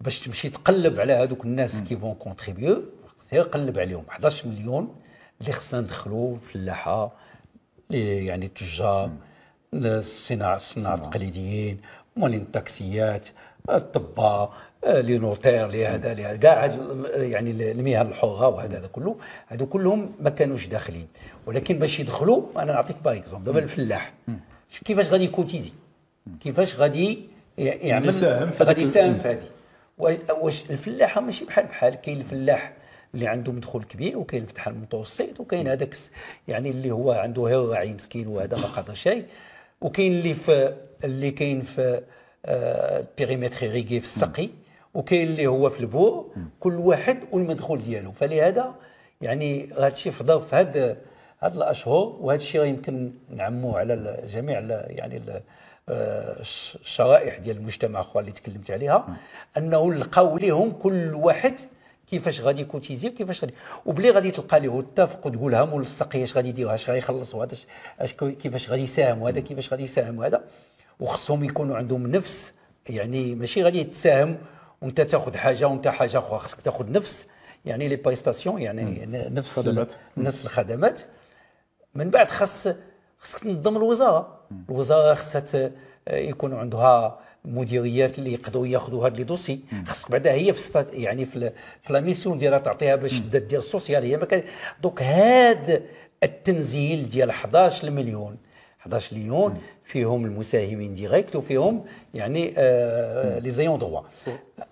باش تمشي تقلب على هذوك الناس كي فون كونتريبيو سير قلب عليهم 11 مليون اللي خصنا ندخلوا فلاحه يعني التجار الصناعه الصناعه التقليديين مولين التاكسيات الطباء آه، لي نوتير لي هذا لي كاع يعني المهن الحره وهذا هذا كله هذو كلهم ما كانوش داخلين ولكن باش يدخلوا انا نعطيك باغ اكزومبل دابا الفلاح كيفاش غادي يكوتيزي كيفاش غادي يعمل يعني غادي يساهم في هذه واش الفلاحه ماشي بحال بحال كاين الفلاح اللي عنده مدخول كبير وكاين الفتح المتوسط وكاين هذاك يعني اللي هو عنده راعي مسكين وهذا ما قضى شيء وكاين اللي في اللي كاين في البيريمتر آه، ريغي في السقي وكاين اللي هو في البور كل واحد والمدخول ديالو فلهذا يعني هذا الشيء في هذا هاد الاشهر وهذا الشيء يمكن نعموه على جميع يعني آه، الشرائح ديال المجتمع اخرى اللي تكلمت عليها انه لقاو ليهم كل واحد كيفاش غادي كوتيزي وكيفاش غادي وبلي غادي تلقى ليه اتفق وتقول لها ملصق اش غادي يدير اش غيخلص وهذا اش كيفاش غادي يساهم وهذا كيفاش غادي يساهم وهذا وخصهم يكونوا عندهم نفس يعني ماشي غادي تساهم وانت تاخذ حاجه وانت حاجه اخرى خصك تاخذ نفس يعني لي بريستاسيون يعني نفس الخدمات نفس الخدمات من بعد خص خصك تنظم الوزاره الوزاره خصها يكون عندها مديريات اللي يقدروا ياخذوا هذا لي دوسي خصك بعدا هي في ستات يعني في في لا ميسيون ديالها تعطيها باش تدير دير السوسيال هي ما كان دوك هذا التنزيل ديال 11 مليون 11 مليون فيهم المساهمين ديريكت وفيهم يعني آه، آه، لي زيون دووا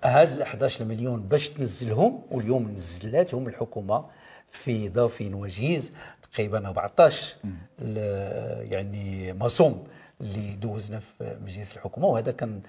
هاد 11 مليون باش تنزلهم واليوم نزلاتهم الحكومه في ضاف وجيز تقريبا 14 يعني مصوم اللي دوزنا في مجلس الحكومه وهذا كان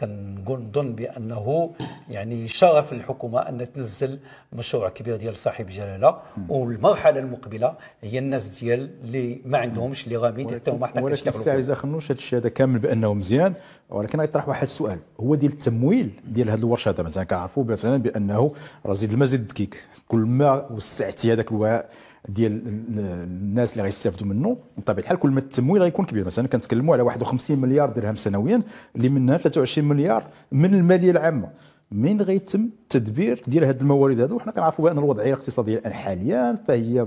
كنظن بانه يعني شرف الحكومه ان تنزل مشروع كبير ديال صاحب جلاله والمرحله المقبله هي الناس ديال اللي ما عندهمش اللي غامين حتى هما حنا ولكن السي عزيز خنوش هذا الشيء هذا كامل بانه مزيان ولكن غيطرح واحد السؤال هو ديال التمويل ديال هذه الورشه هذا مثلا كنعرفوا مثلا بانه راه زيد المزيد الدكيك كل ما وسعتي هذاك الوعاء ديال الناس اللي غيستافدوا منه من طبيعه الحال كل ما التمويل غيكون كبير مثلا كنتكلموا على 51 مليار درهم سنويا اللي منها 23 مليار من الماليه العامه من غيتم تدبير ديال هذه الموارد هذو حنا كنعرفوا بان الوضعيه الاقتصاديه الان حاليا فهي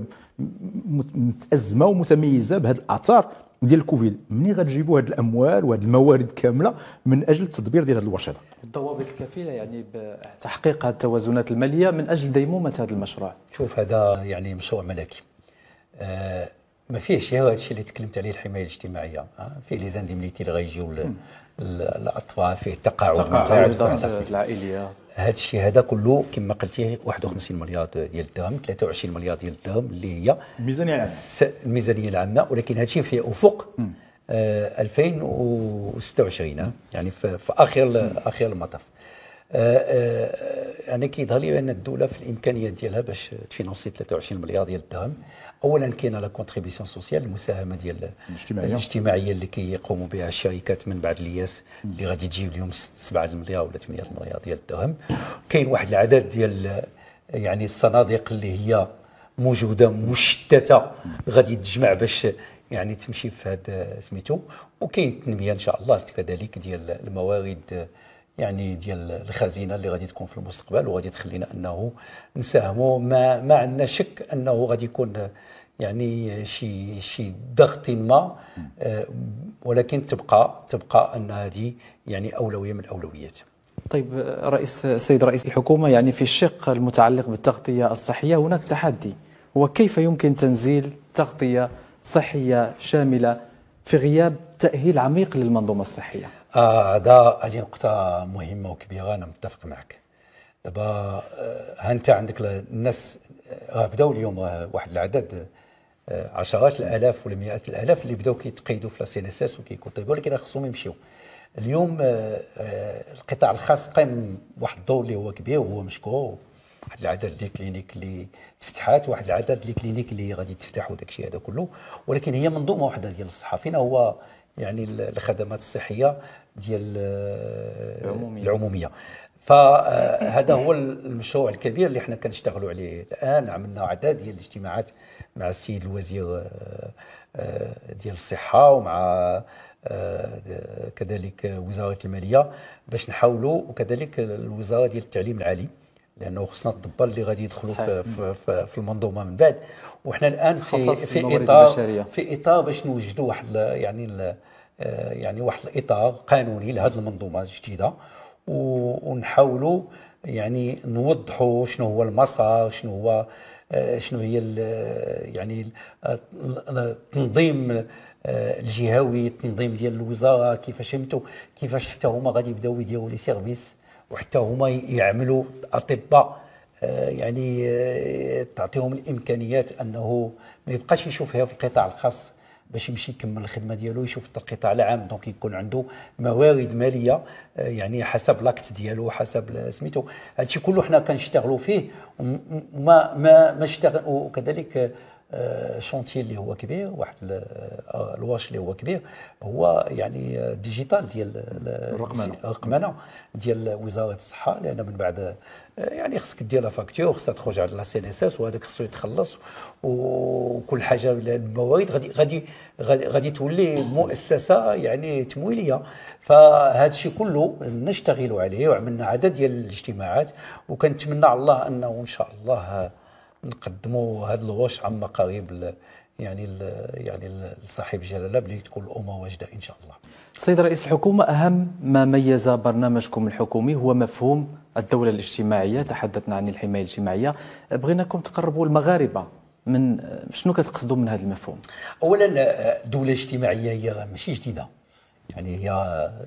متازمه ومتميزه بهذا الاثار ديال الكوفيد منين غتجيبوا هذه الاموال وهذه الموارد كامله من اجل التدبير ديال هذه الورشده الضوابط الكفيله يعني بتحقيق هاد التوازنات الماليه من اجل ديمومه هذا المشروع شوف هذا يعني مشروع ملكي آه ما فيهش هذا الشيء اللي تكلمت عليه الحمايه الاجتماعيه آه فيه لي زانديمنيتي اللي غيجيو الاطفال فيه التقاعد التقاعد العائليه هذا الشيء هذا كله كما قلتي 51 مليار ديال الدرهم 23 مليار ديال الدرهم اللي هي الميزانيه العامه الميزانيه العامه ولكن هذا الشيء في افق آه 2026 آه، يعني في, في اخر مم. اخر المطاف آه آه يعني كيظهر لي بان الدوله في الامكانيات ديالها باش تفينونسي 23 مليار ديال الدرهم اولا كاينه لا كونتريبيسيون سوسيال المساهمه ديال الاجتماعيه الاجتماعيه اللي كيقوموا بها الشركات من بعد الياس اللي غادي تجي اليوم 7 المليار ولا 8 المليار ديال الدرهم كاين واحد العدد ديال يعني الصناديق اللي هي موجوده مشتته غادي تجمع باش يعني تمشي في هذا سميتو وكاين التنميه ان شاء الله كذلك ديال الموارد يعني ديال الخزينه اللي غادي تكون في المستقبل وغادي تخلينا انه نساهموا ما ما عندنا شك انه غادي يكون يعني شي شي ضغط ما آه، ولكن تبقى تبقى ان هذه يعني اولويه من الاولويات طيب رئيس السيد رئيس الحكومه يعني في الشق المتعلق بالتغطيه الصحيه هناك تحدي وكيف يمكن تنزيل تغطيه صحيه شامله في غياب تاهيل عميق للمنظومه الصحيه آه، هذا آه هذه نقطه مهمه وكبيره انا متفق معك دابا ها آه، انت عندك الناس بداوا اليوم واحد العدد عشرات الالاف ولا مئات الالاف اللي بداو كيتقيدوا في سي ان اس اس وكيكون ولكن خصهم يمشيو اليوم آه، آه، القطاع الخاص قام واحد الدور اللي هو كبير وهو مشكور واحد العدد ديال الكلينيك اللي تفتحات واحد العدد ديال الكلينيك اللي غادي تفتحوا داك الشيء هذا كله ولكن هي منظومه واحده ديال الصحه فينا هو يعني الخدمات الصحيه ديال آه، العموميه, العمومية. فهذا هو المشروع الكبير اللي احنا كنشتغلوا عليه الان عملنا عدد ديال الاجتماعات مع السيد الوزير آه، ديال الصحه ومع آه، كذلك وزاره الماليه باش نحاولوا وكذلك الوزاره ديال التعليم العالي لانه خصنا الطلبه اللي غادي يدخلوا في, في, في المنظومه من بعد وحنا الان في في اطار في اطار باش نوجدوا واحد يعني آه، يعني واحد الاطار قانوني لهذه المنظومه الجديده ونحاولوا يعني نوضحوا شنو هو المسار شنو هو آه، شنو هي آه، يعني آه، التنظيم الجهوي التنظيم ديال الوزاره كيفاش فهمتوا كيفاش حتى هما غادي يبداو يديروا لي سيرفيس وحتى هما يعملوا اطباء يعني تعطيهم الامكانيات انه ما يبقاش يشوفها في القطاع الخاص باش يمشي يكمل الخدمه ديالو يشوف القطاع العام دونك يكون عنده موارد ماليه آه، يعني حسب لاكت ديالو حسب سميتو هادشي كله حنا كنشتغلوا فيه وما ما ما اشتغل وكذلك شونتي آه، اللي هو كبير واحد آه، الواش اللي هو كبير هو يعني ديجيتال ديال الرقمنه ديال وزاره الصحه لان من بعد آه، يعني خصك دير فاكتور خصها تخرج على لا سي ان اس اس وهذاك خصو يتخلص وكل حاجه الموارد غادي غادي غادي, تولي مؤسسه يعني تمويليه فهذا الشيء كله نشتغل عليه وعملنا عدد ديال الاجتماعات وكنتمنى على الله انه ان شاء الله نقدموا هذا الغوش عما قريب يعني الـ يعني لصاحب الجلاله بلي تكون الامه واجده ان شاء الله. سيد رئيس الحكومه اهم ما ميز برنامجكم الحكومي هو مفهوم الدولة الاجتماعية تحدثنا عن الحماية الاجتماعية بغيناكم تقربوا المغاربة من شنو كتقصدوا من هذا المفهوم؟ اولا الدوله الاجتماعيه هي ماشي جديده يعني هي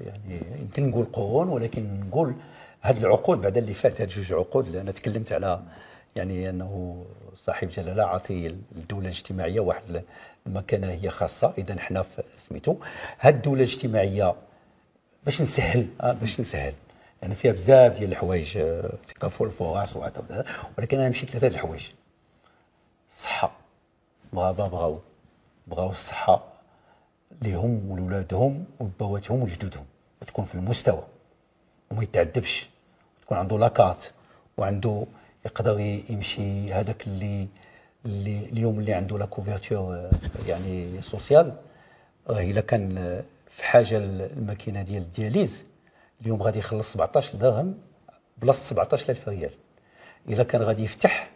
يعني يمكن نقول قرون ولكن نقول هذه العقود بعد اللي فات هذه جوج عقود لأن انا تكلمت على يعني انه صاحب جلاله عطي الدوله الاجتماعيه واحد المكانه هي خاصه اذا حنا سميتو هذه الدوله الاجتماعيه باش نسهل آه، باش نسهل يعني فيها بزاف ديال الحوايج آه، تكافؤ الفرص ولكن انا مشيت لثلاث الحوايج الصحه المغاربه بغاو بغاو الصحه ليهم ولولادهم وبواتهم وجدودهم وتكون في المستوى وما يتعذبش تكون عنده لاكارت وعنده يقدر يمشي هذاك اللي اللي اليوم اللي عنده لا كوفرتور آه، يعني سوسيال الا كان آه، في حاجه الماكينه ديال الدياليز اليوم غادي يخلص 17 درهم 17 17000 ريال الا كان غادي يفتح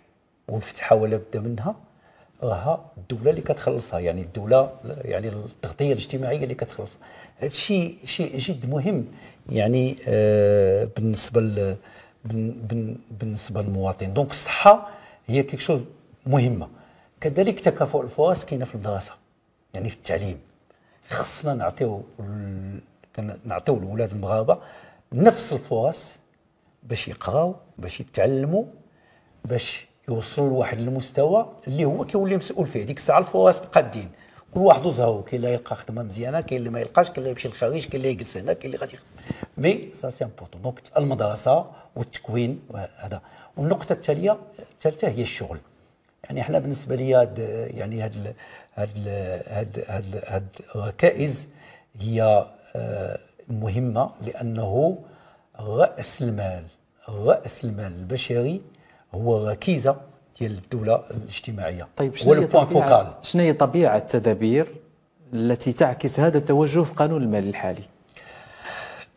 ونفتحها ولا بدا منها راها الدوله اللي كتخلصها يعني الدوله يعني التغطيه الاجتماعيه اللي كتخلص هذا الشيء شيء جد مهم يعني آه بالنسبه ل بالنسبه للمواطن دونك الصحه هي كيك شوز مهمه كذلك تكافؤ الفرص كاينه في المدرسه يعني في التعليم خصنا نعطيو كنعطيو لولاد المغاربه نفس الفرص باش يقراو باش يتعلموا باش يوصلوا لواحد المستوى اللي هو كيولي مسؤول فيه ديك الساعه الفرص قادين كل واحد وزهو كاين اللي يلقى خدمه مزيانه كاين اللي ما يلقاش كاين اللي يمشي للخارج كاين اللي يجلس هنا كاين اللي غادي مي سا سي امبورتون دونك المدرسه والتكوين هذا والنقطه التاليه الثالثه هي الشغل يعني احنا بالنسبه لي هاد يعني هاد هاد هاد هاد الركائز هي مهمه لانه راس المال راس المال البشري هو ركيزه ديال الدوله الاجتماعيه طيب شنو هي طبيعه التدابير التي تعكس هذا التوجه في قانون المال الحالي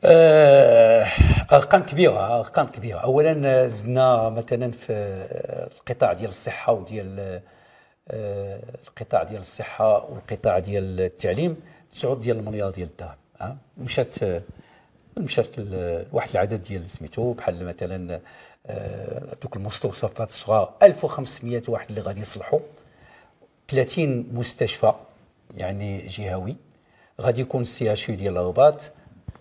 آه، ارقام كبيره ارقام كبيره اولا زدنا مثلا في القطاع ديال الصحه وديال آه، القطاع ديال الصحه والقطاع ديال التعليم 9 ديال المليار ديال الدرهم آه، مشات مشات لواحد العدد ديال سميتو بحال مثلا آه، دوك المستوصفات الصغار 1500 واحد اللي غادي يصلحوا 30 مستشفى يعني جهوي غادي يكون السي اش ديال الرباط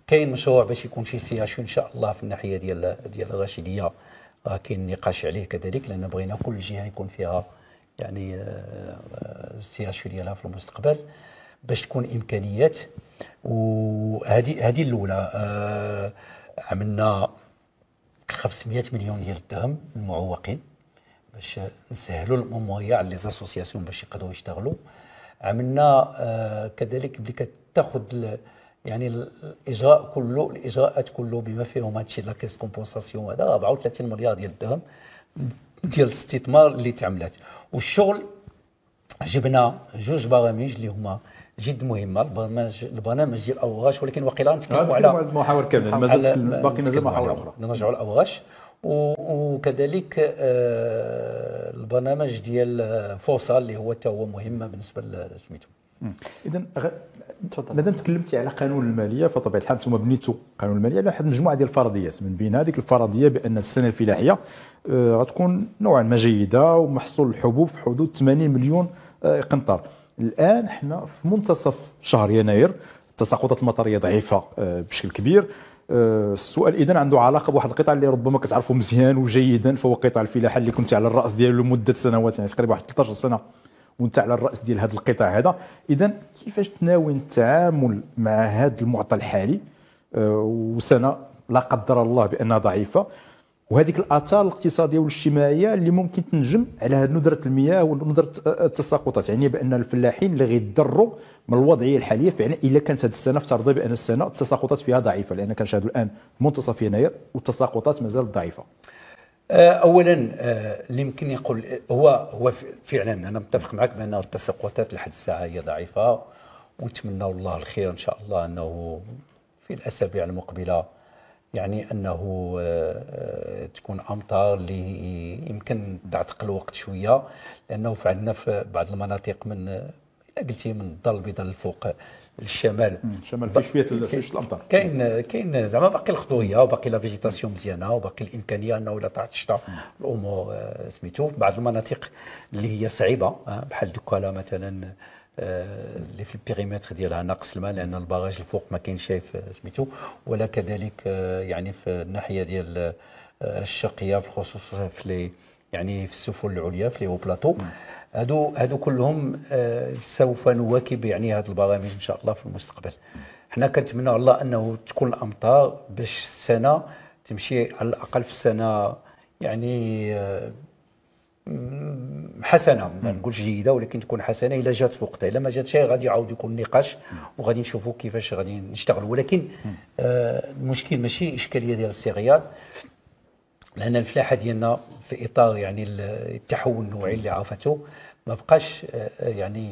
كاين مشروع باش يكون شي سي اش ان شاء الله في الناحيه ديال ديال راه كاين نقاش عليه كذلك لان بغينا كل جهه يكون فيها يعني السي آه، اش ديالها في المستقبل باش تكون امكانيات وهذه هذه الاولى آه عملنا 500 مليون ديال الدرهم المعوقين باش نسهلوا الموموية على لي زاسوسياسيون باش يقدروا يشتغلوا عملنا آه كذلك بلي كتاخذ يعني الاجراء كله الاجراءات كله بما فيهم هادشي لا كيس كومبونساسيون هذا 34 مليار ديال الدرهم ديال الاستثمار اللي تعملت والشغل جبنا جوج برامج اللي هما جد مهمه البرنامج البرنامج ديال اوغاش ولكن وقيلا نتكلموا على المحاور كامل مازال باقي مازال محاور اخرى نرجعوا لاوغاش وكذلك آه، البرنامج ديال آه، فوصا اللي هو حتى هو مهم بالنسبه لسميتو اذا تفضل مادام تكلمتي على قانون الماليه فطبيعه الحال انتم بنيتوا قانون الماليه على واحد المجموعه ديال الفرضيات من بين هذيك الفرضيه بان السنه الفلاحيه آه، غتكون نوعا ما جيده ومحصول الحبوب في حدود 80 مليون قنطار الان احنا في منتصف شهر يناير التساقطات المطريه ضعيفه آه، بشكل كبير آه، السؤال اذا عنده علاقه بواحد القطاع اللي ربما كتعرفوا مزيان وجيدا فهو قطاع الفلاحه اللي كنت على الراس ديالو لمده سنوات يعني تقريبا واحد 13 سنه وانت على الراس ديال هذا القطاع هذا اذا كيفاش ناوي التعامل مع هذا المعطى الحالي آه، وسنه لا قدر الله بانها ضعيفه وهذيك الاثار الاقتصاديه والاجتماعيه اللي ممكن تنجم على هذه ندره المياه وندره التساقطات يعني بان الفلاحين اللي غيضروا من الوضعيه الحاليه فعلا الا كانت هذه السنه افترضي بان السنه التساقطات فيها ضعيفه لان كنشاهدوا الان منتصف يناير والتساقطات مازالت ضعيفه آه، اولا آه، اللي يمكن يقول هو هو فعلا انا متفق معك بان التساقطات لحد الساعه هي ضعيفه ونتمنى الله الخير ان شاء الله انه في الاسابيع المقبله يعني انه آه، آه، تكون امطار اللي يمكن تعتق الوقت شويه لانه في عندنا في بعض المناطق من قلتي من الدار البيضاء للفوق للشمال الشمال فيه شويه شويه الامطار كاين كاين زعما باقي الخضويه وباقي لا فيجيتاسيون مزيانه وباقي الامكانيه انه الا طاحت الشتاء الامور آه، سميتو بعض المناطق اللي هي صعيبه بحال دوكالا مثلا آه، اللي في البيريمتر ديالها ناقص الماء لان الباراج الفوق ما كاينش شايف آه، سميتو ولا كذلك آه، يعني في الناحيه ديال الشرقيه بالخصوص في لي يعني في السفن العليا في لي بلاطو هادو هادو كلهم سوف نواكب يعني هاد البرامج ان شاء الله في المستقبل حنا كنتمنوا الله انه تكون الامطار باش السنه تمشي على الاقل في السنه يعني حسنه ما نقولش جيده ولكن تكون حسنه الا جات في وقتها الا ما جاتش غادي يعاود يكون نقاش وغادي نشوفوا كيفاش غادي نشتغلوا ولكن آه المشكل ماشي اشكاليه ديال الصغيان لان الفلاحه ديالنا في اطار يعني التحول النوعي اللي عرفته ما بقاش آه، آه، يعني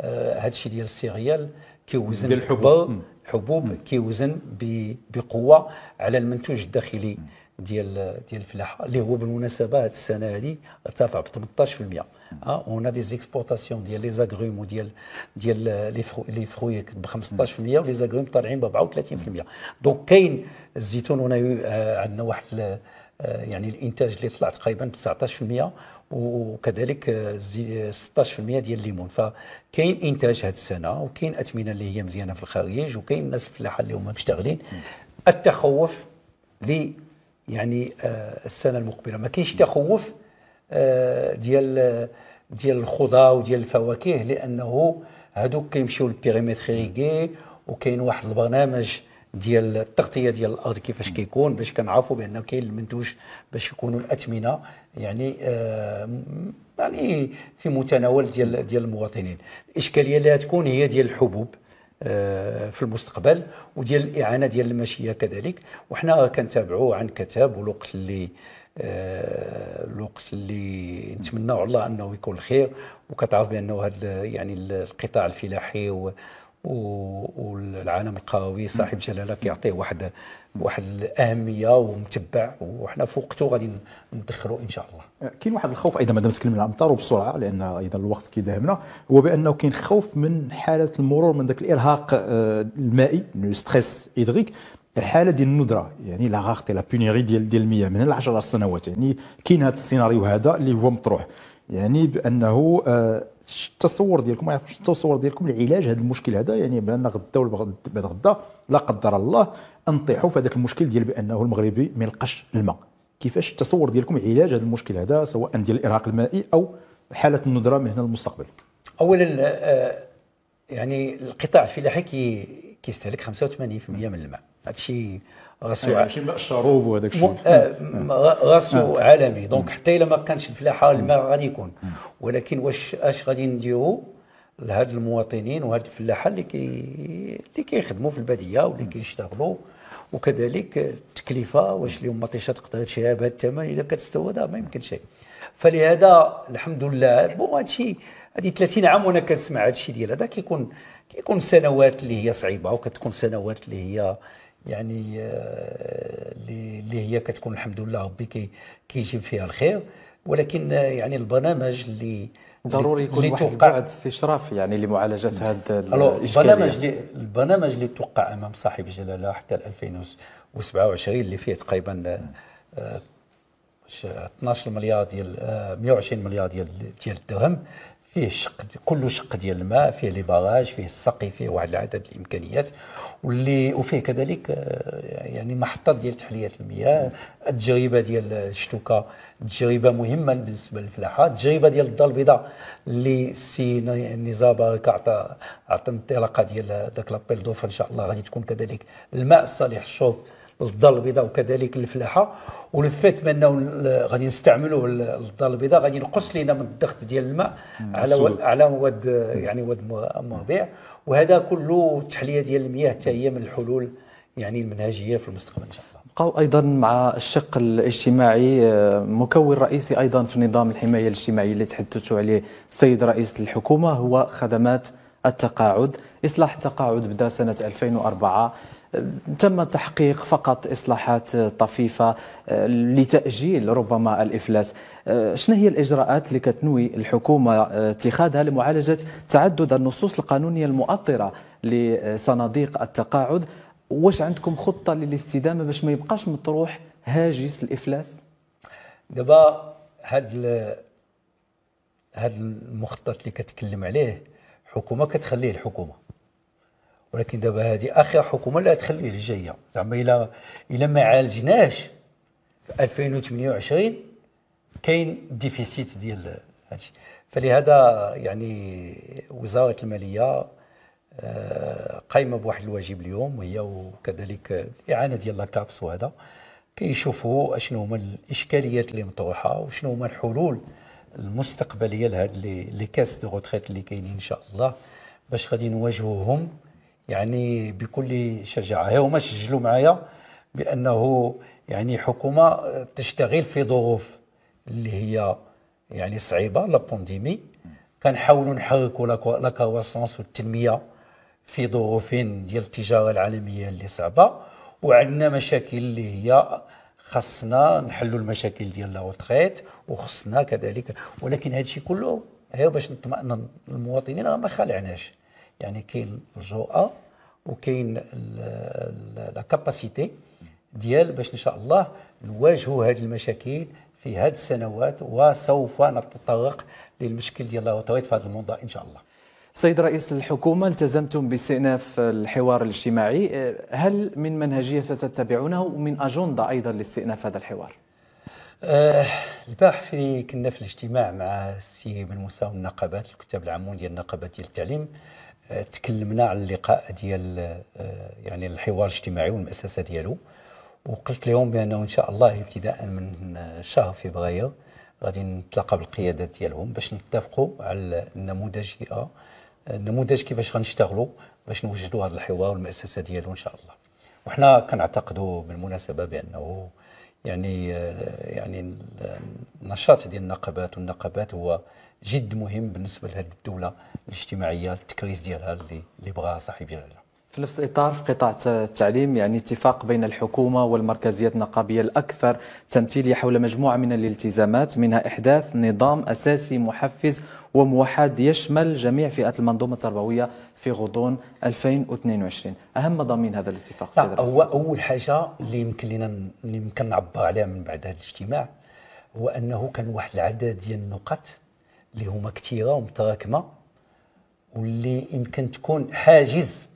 هذا آه، الشيء ديال السيريال كيوزن ديال الحبوب الحبوب كيوزن بقوه على المنتوج الداخلي ديال ديال الفلاحه اللي هو بالمناسبه هذه السنه هذه ارتفع ب 18% ها اون دي زيكسبورتاسيون ديال لي زاغروم وديال ديال لي فرو لي فروي ب 15% ولي زاغروم طالعين ب 34% دونك كاين الزيتون هنا آه، عندنا واحد آه، يعني الانتاج اللي طلع تقريبا ب 19% وكذلك 16% آه، ديال الليمون فكاين انتاج هذه السنه وكاين اثمنه اللي هي مزيانه في الخارج وكاين الناس الفلاحه اللي هما مشتغلين التخوف يعني آه، السنه المقبله ما كاينش تخوف آه، ديال ديال الخضار وديال الفواكه لانه هذوك كيمشيو للبيريمتر وكاين واحد البرنامج ديال التغطيه ديال الارض كيفاش كيكون باش كنعرفوا بان كاين المنتوج باش يكونوا الاثمنه يعني آه يعني في متناول ديال ديال المواطنين الاشكاليه اللي غتكون هي ديال الحبوب آه، في المستقبل وديال الاعانه ديال الماشيه كذلك وحنا كنتابعوا عن كتاب والوقت اللي آه، الوقت اللي نتمناو على الله انه يكون خير وكتعرف بانه هذا يعني القطاع الفلاحي والعالم القروي صاحب جلاله كيعطيه واحد بواحد الاهميه ومتبع وحنا في وقته غادي ندخروا ان شاء الله كاين واحد الخوف ايضا مادام تكلمنا على الامطار وبسرعه لان ايضا الوقت كيداهمنا هو بانه كاين خوف من حاله المرور من ذاك الارهاق آه، المائي ستريس هيدريك الحاله ديال الندره يعني لا غارتي لا بونيري ديال ديال المياه من 10 سنوات يعني كاين هذا السيناريو هذا اللي هو مطروح يعني بانه آه، التصور ديالكم ما يعرفش التصور ديالكم لعلاج هذا المشكل هذا يعني بان غدا ولا بعد غدا لا قدر الله انطيحوا في هذاك المشكل ديال بانه المغربي ما يلقاش الماء كيفاش التصور ديالكم علاج هذا المشكل هذا سواء ديال الارهاق المائي او حاله الندره من هنا للمستقبل اولا آه، يعني القطاع الفلاحي كيستهلك 85% من الماء هادشي غاسو ماشي ماء الشروب وهذاك الشيء غاسو عالمي دونك حتى الا ما كانش الفلاحه الماء غادي يكون ولكن واش اش غادي نديرو لهاد المواطنين وهاد الفلاحه اللي كي اللي كيخدموا في الباديه واللي كيشتغلوا وكذلك التكلفه واش اليوم مطيشه تقدر تشريها بهذا الثمن اذا كتستوردها ما يمكن شيء فلهذا الحمد لله بون هادشي هذه 30 عام وانا كنسمع هادشي ديال هذا كيكون كيكون سنوات اللي هي صعيبه وكتكون سنوات اللي هي يعني آه، اللي هي كتكون الحمد لله ربي كي كيجيب فيها الخير ولكن آه، يعني البرنامج اللي ضروري يكون واحد بعد استشراف يعني لمعالجه هذا البرنامج اللي البرنامج اللي توقع امام صاحب الجلاله حتى 2027 اللي فيه تقريبا 12 آه، مليار ديال 120 مليار ديال ديال الدرهم فيه الشق كل شق ديال الماء فيه لي باغاج فيه السقي فيه واحد العدد الامكانيات واللي وفيه كذلك آه، يعني محطات ديال تحليه المياه التجربه ديال الشتوكه تجربه مهمه بالنسبه للفلاحه التجربه ديال الدار البيضاء اللي السي نزار بارك عطى عطى الانطلاقه ديال داك لابيل دوفر ان شاء الله غادي تكون كذلك الماء الصالح الشرب للدار البيضاء وكذلك الفلاحه ولفات بانه غادي نستعملوه للدار البيضاء غادي ينقص لنا من الضغط ديال الماء على و... على مواد يعني واد مربيع وهذا كله تحليه ديال المياه حتى هي من الحلول يعني المنهجيه في المستقبل ان شاء الله بقاو ايضا مع الشق الاجتماعي آه، مكون رئيسي ايضا في نظام الحمايه الاجتماعيه اللي تحدثتوا عليه السيد رئيس الحكومه هو خدمات التقاعد إصلاح التقاعد بدا سنة 2004 تم تحقيق فقط إصلاحات طفيفة آه، لتأجيل ربما الإفلاس آه، شنو هي الإجراءات اللي كتنوي الحكومة آه، اتخاذها لمعالجة تعدد النصوص القانونية المؤطرة لصناديق التقاعد واش عندكم خطة للاستدامة باش ما يبقاش مطروح هاجس الإفلاس دابا هاد هاد المخطط اللي كتكلم عليه حكومه كتخليه الحكومه ولكن دابا هذه اخر حكومه اللي تخليه الجايه زعما الا الا ما عالجناش في 2028 كاين ديفيسيت ديال هادشي فلهذا يعني وزاره الماليه آه، قايمه بواحد الواجب اليوم وهي وكذلك الاعانه ديال لاكابس وهذا كيشوفوا اشنو هما الاشكاليات اللي مطروحه وشنو هما الحلول المستقبليه لهاد لي كاس دو روتريت اللي كاينين ان شاء الله باش غادي نواجهوهم يعني بكل شجاعه هما سجلوا معايا بانه يعني حكومه تشتغل في ظروف اللي هي يعني صعيبه لا بونديمي كنحاولوا نحركوا لا كواسونس والتنميه في ظروف ديال التجاره العالميه اللي صعبه وعندنا مشاكل اللي هي خصنا نحلوا المشاكل ديال لا روتريت وخصنا كذلك ولكن هذا الشيء كله هي باش نطمئن المواطنين راه ما خلعناش يعني كاين الجرأه وكاين لا كاباسيتي ديال باش ان شاء الله نواجهوا هذه المشاكل في هذه السنوات وسوف نتطرق للمشكل ديال الاوتوريت في هذا الموضوع ان شاء الله سيد رئيس الحكومة التزمتم باستئناف الحوار الاجتماعي هل من منهجية ستتبعونه ومن أجندة أيضا لاستئناف هذا الحوار؟ آه البارح في كنا في الاجتماع مع السي من مستوى النقابات الكتاب العامون ديال النقابات ديال التعليم تكلمنا على اللقاء ديال آه، يعني الحوار الاجتماعي والمؤسسه ديالو وقلت لهم بانه ان شاء الله ابتداء من شهر فبراير غادي نتلاقى بالقيادات ديالهم باش نتفقوا على النموذج آه، النموذج كيفاش غنشتغلوا باش نوجدوا هذا الحوار والمؤسسه ديالو ان شاء الله وحنا كنعتقدوا بالمناسبه بانه يعني آه، يعني النشاط ديال النقابات والنقابات هو جد مهم بالنسبه لهذه الدوله الاجتماعيه التكريس ديالها اللي اللي بغاها صاحب ديالها في نفس الإطار في قطاع التعليم يعني اتفاق بين الحكومة والمركزيات النقابية الأكثر تمثيلية حول مجموعة من الالتزامات منها إحداث نظام أساسي محفز وموحد يشمل جميع فئات المنظومة التربوية في غضون 2022 أهم مضامين هذا الاتفاق سيد هو أول حاجة اللي يمكن لنا اللي يمكن نعبر عليها من بعد هذا الاجتماع هو أنه كان واحد العدد ديال النقط اللي هما كثيره ومتراكمه واللي يمكن تكون حاجز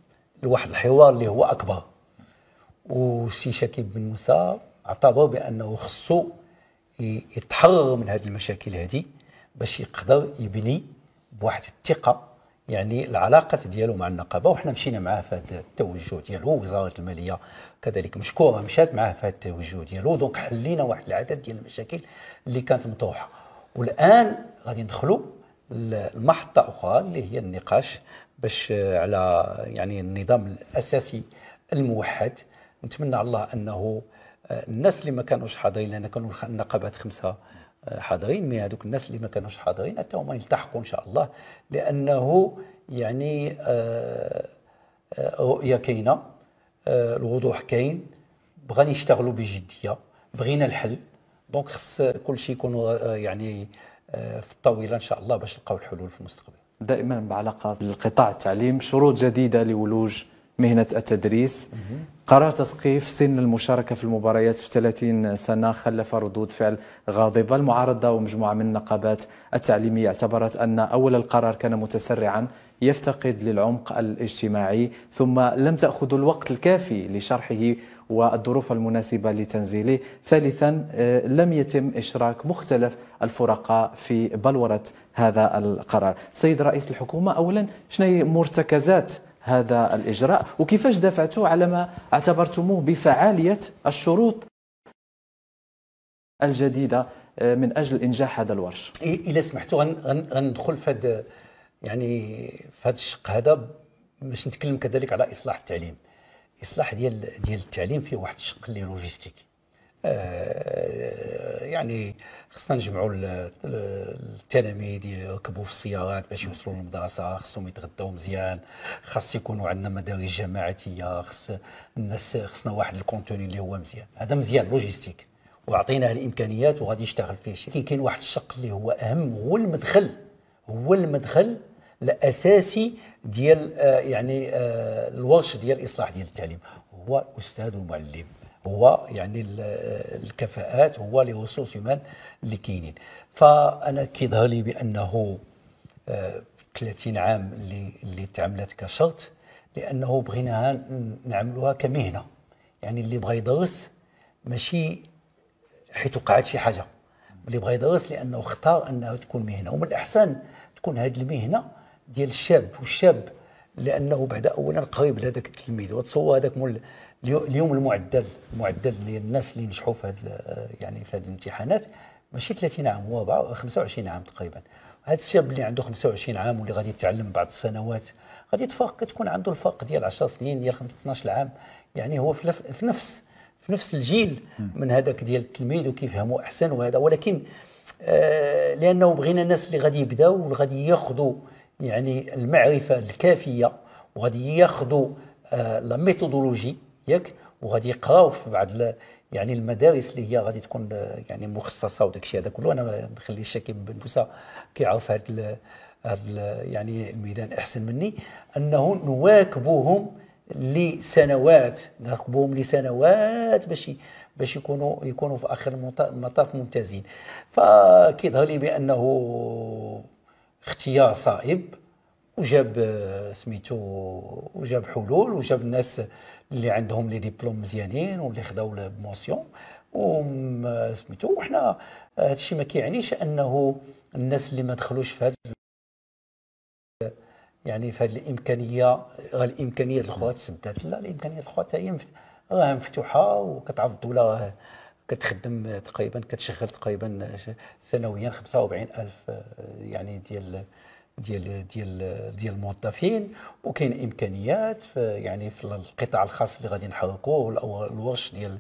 لواحد الحوار اللي هو اكبر وسي شكيب بن موسى اعتبر بانه خصو يتحرر من هذه المشاكل هذه باش يقدر يبني بواحد الثقه يعني العلاقات ديالو مع النقابه وحنا مشينا معاه في هذا التوجه ديالو وزاره الماليه كذلك مشكوره مشات معاه في هذا التوجه ديالو دونك حلينا واحد العدد ديال المشاكل اللي كانت مطروحه والان غادي ندخلوا لمحطه اخرى اللي هي النقاش باش آه، على يعني النظام الاساسي الموحد نتمنى على الله انه آه، الناس اللي ما كانوش حاضرين لان كانوا النقابات خمسه آه، حاضرين مي هذوك الناس اللي ما كانوش حاضرين حتى هما يلتحقوا ان شاء الله لانه يعني رؤيه كاينه الوضوح كاين بغا يشتغلوا بجديه بغينا الحل دونك خص كل شيء يكونوا آه، يعني آه، في الطاوله ان شاء الله باش نلقاو الحلول في المستقبل دائما بعلاقه بالقطاع التعليم شروط جديده لولوج مهنه التدريس قرار تسقيف سن المشاركه في المباريات في 30 سنه خلف ردود فعل غاضبه المعارضه ومجموعه من النقابات التعليميه اعتبرت ان اول القرار كان متسرعا يفتقد للعمق الاجتماعي ثم لم تاخذ الوقت الكافي لشرحه والظروف المناسبة لتنزيله ثالثا آه، لم يتم إشراك مختلف الفرقاء في بلورة هذا القرار سيد رئيس الحكومة أولا شنو مرتكزات هذا الإجراء وكيفاش دافعتوا على ما اعتبرتموه بفعالية الشروط الجديدة آه، من أجل إنجاح هذا الورش إذا سمحتوا غندخل في هذا يعني في هذا الشق هذا باش نتكلم كذلك على إصلاح التعليم الاصلاح ديال ديال التعليم فيه واحد الشق اللي لوجيستيكي آه، يعني خصنا نجمعوا التلاميذ يركبوا في السيارات باش يوصلوا للمدرسه خصهم يتغداو مزيان خاص يكونوا عندنا مدارس جماعتيه خص الناس خصنا واحد الكونتوني اللي هو مزيان هذا مزيان لوجيستيك وعطيناه الامكانيات وغادي يشتغل فيه شي كاين واحد الشق اللي هو اهم هو المدخل هو المدخل الاساسي ديال آه، يعني آه، الورش ديال الاصلاح ديال التعليم هو الاستاذ المعلم هو يعني آه، الكفاءات هو لي ريسورس هيومان اللي كاينين فانا كيظهر لي بانه 30 عام اللي اللي تعملت كشرط لانه بغيناها نعملوها كمهنه يعني اللي بغى يدرس ماشي حيت وقعت شي حاجه اللي بغى يدرس لانه اختار انها تكون مهنه ومن الاحسن تكون هذه المهنه ديال الشاب والشاب لانه بعد اولا قريب لهذاك التلميذ وتصور هذاك اليوم المعدل المعدل ديال الناس اللي نجحوا في هذا يعني في هذه الامتحانات ماشي 30 عام هو 25 عام تقريبا هذا الشاب اللي عنده 25 عام واللي غادي يتعلم بعض السنوات غادي تفرق تكون عنده الفرق ديال 10 سنين ديال 12 عام يعني هو في, في نفس في نفس الجيل من هذاك ديال التلميذ وكيفهموا احسن وهذا ولكن آه لانه بغينا الناس اللي غادي يبداو وغادي ياخذوا يعني المعرفه الكافيه وغادي ياخذوا آه، لا ميثودولوجي ياك وغادي يقراو في بعض يعني المدارس اللي هي غادي تكون آه، يعني مخصصه وداك الشيء هذا كله انا ما نخليش شاكيب بن موسى كيعرف هذا هذا يعني الميدان احسن مني انه نواكبوهم لسنوات نراقبوهم لسنوات باش باش يكونوا يكونوا في اخر المطاف ممتازين فكيظهر لي بانه اختيار صائب وجاب آه، سميتو وجاب حلول وجاب الناس اللي عندهم لي ديبلوم مزيانين واللي خداو بمونسيون وسميتو آه، وحنا آه، هادشي ما كيعنيش انه الناس اللي ما دخلوش في هذا يعني في هذه الامكانيه الامكانيات الاخرى تسدات لا الامكانيات الاخرى حتى هي راه مفتوحه وكتعرف الدوله كتخدم تقريبا كتشغل تقريبا سنويا 45000 آه، يعني ديال ديال ديال ديال الموظفين وكاين امكانيات في يعني في القطاع الخاص اللي غادي نحركوه الورش ديال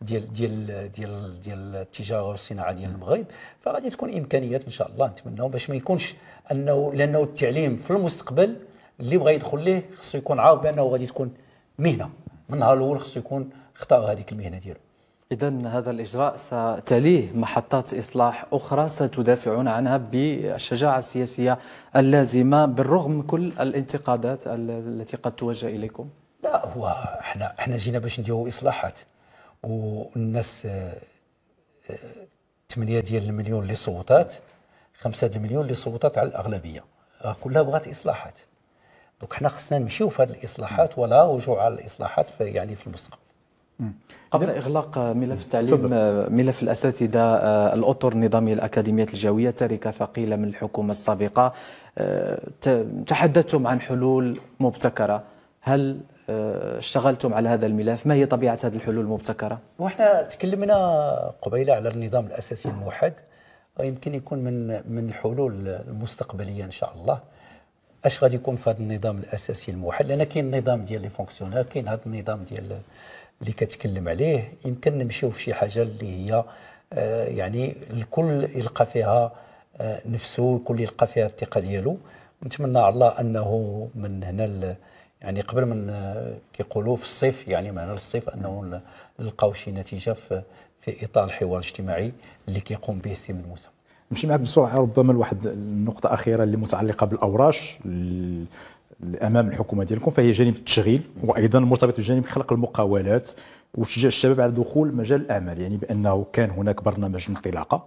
ديال ديال ديال ديال التجاره والصناعه ديال المغرب فغادي تكون امكانيات ان شاء الله نتمنوا باش ما يكونش انه لانه التعليم في المستقبل اللي بغى يدخل ليه خصو يكون عارف بانه غادي تكون مهنه من النهار الاول خصو يكون اختار هذيك المهنه ديالو إذا هذا الإجراء ستليه محطات إصلاح أخرى ستدافعون عنها بالشجاعة السياسية اللازمة بالرغم كل الانتقادات التي قد توجه إليكم لا هو احنا احنا جينا باش نديروا إصلاحات والناس 8 آه، آه، ديال المليون اللي صوتات 5 المليون اللي صوتات على الأغلبية كلها بغات إصلاحات دوك حنا خصنا نمشيو في هذه الإصلاحات ولا رجوع على الإصلاحات في يعني في المستقبل قبل اغلاق ملف التعليم ملف الاساتذه الاطر النظاميه الاكاديميه الجويه تركه ثقيله من الحكومه السابقه آه، تحدثتم عن حلول مبتكره هل آه، اشتغلتم على هذا الملف ما هي طبيعه هذه الحلول المبتكره وحنا تكلمنا قبيله على النظام الاساسي الموحد يمكن يكون من من الحلول المستقبليه ان شاء الله اش غادي يكون في هذا النظام الاساسي الموحد لان كاين النظام ديال لي فونكسيونير كاين هذا النظام ديال اللي كتكلم عليه يمكن نمشيو في شي حاجه اللي هي آه، يعني الكل يلقى فيها آه، نفسه الكل يلقى فيها الثقه ديالو نتمنى على الله انه من هنا يعني قبل من آه، كيقولوا في الصيف يعني من هنا للصيف انه نلقاو شي نتيجه في في اطار الحوار الاجتماعي اللي كيقوم به السي من موسى نمشي معك بسرعه ربما لواحد النقطه اخيره اللي متعلقه بالاوراش امام الحكومه ديالكم فهي جانب التشغيل وايضا مرتبط بجانب خلق المقاولات وتشجيع الشباب على دخول مجال الاعمال يعني بانه كان هناك برنامج انطلاقه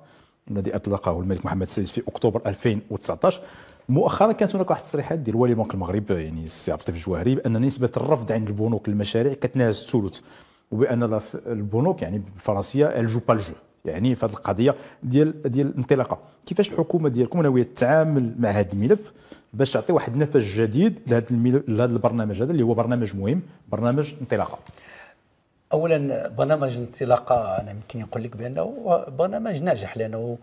الذي اطلقه الملك محمد السادس في اكتوبر 2019 مؤخرا كانت هناك واحد التصريحات ديال ولي بنك المغرب يعني السي عبد اللطيف الجوهري بان نسبه الرفض عند البنوك للمشاريع كتناهز الثلث وبان البنوك يعني بالفرنسيه الجو با الجو يعني في هذه القضيه ديال ديال الانطلاقه كيفاش الحكومه ديالكم ناويه تتعامل مع هذا الملف باش تعطي واحد النفس جديد لهذا البرنامج هذا اللي هو برنامج مهم برنامج انطلاقه اولا برنامج انطلاقه انا يمكن نقول لك بانه برنامج ناجح لانه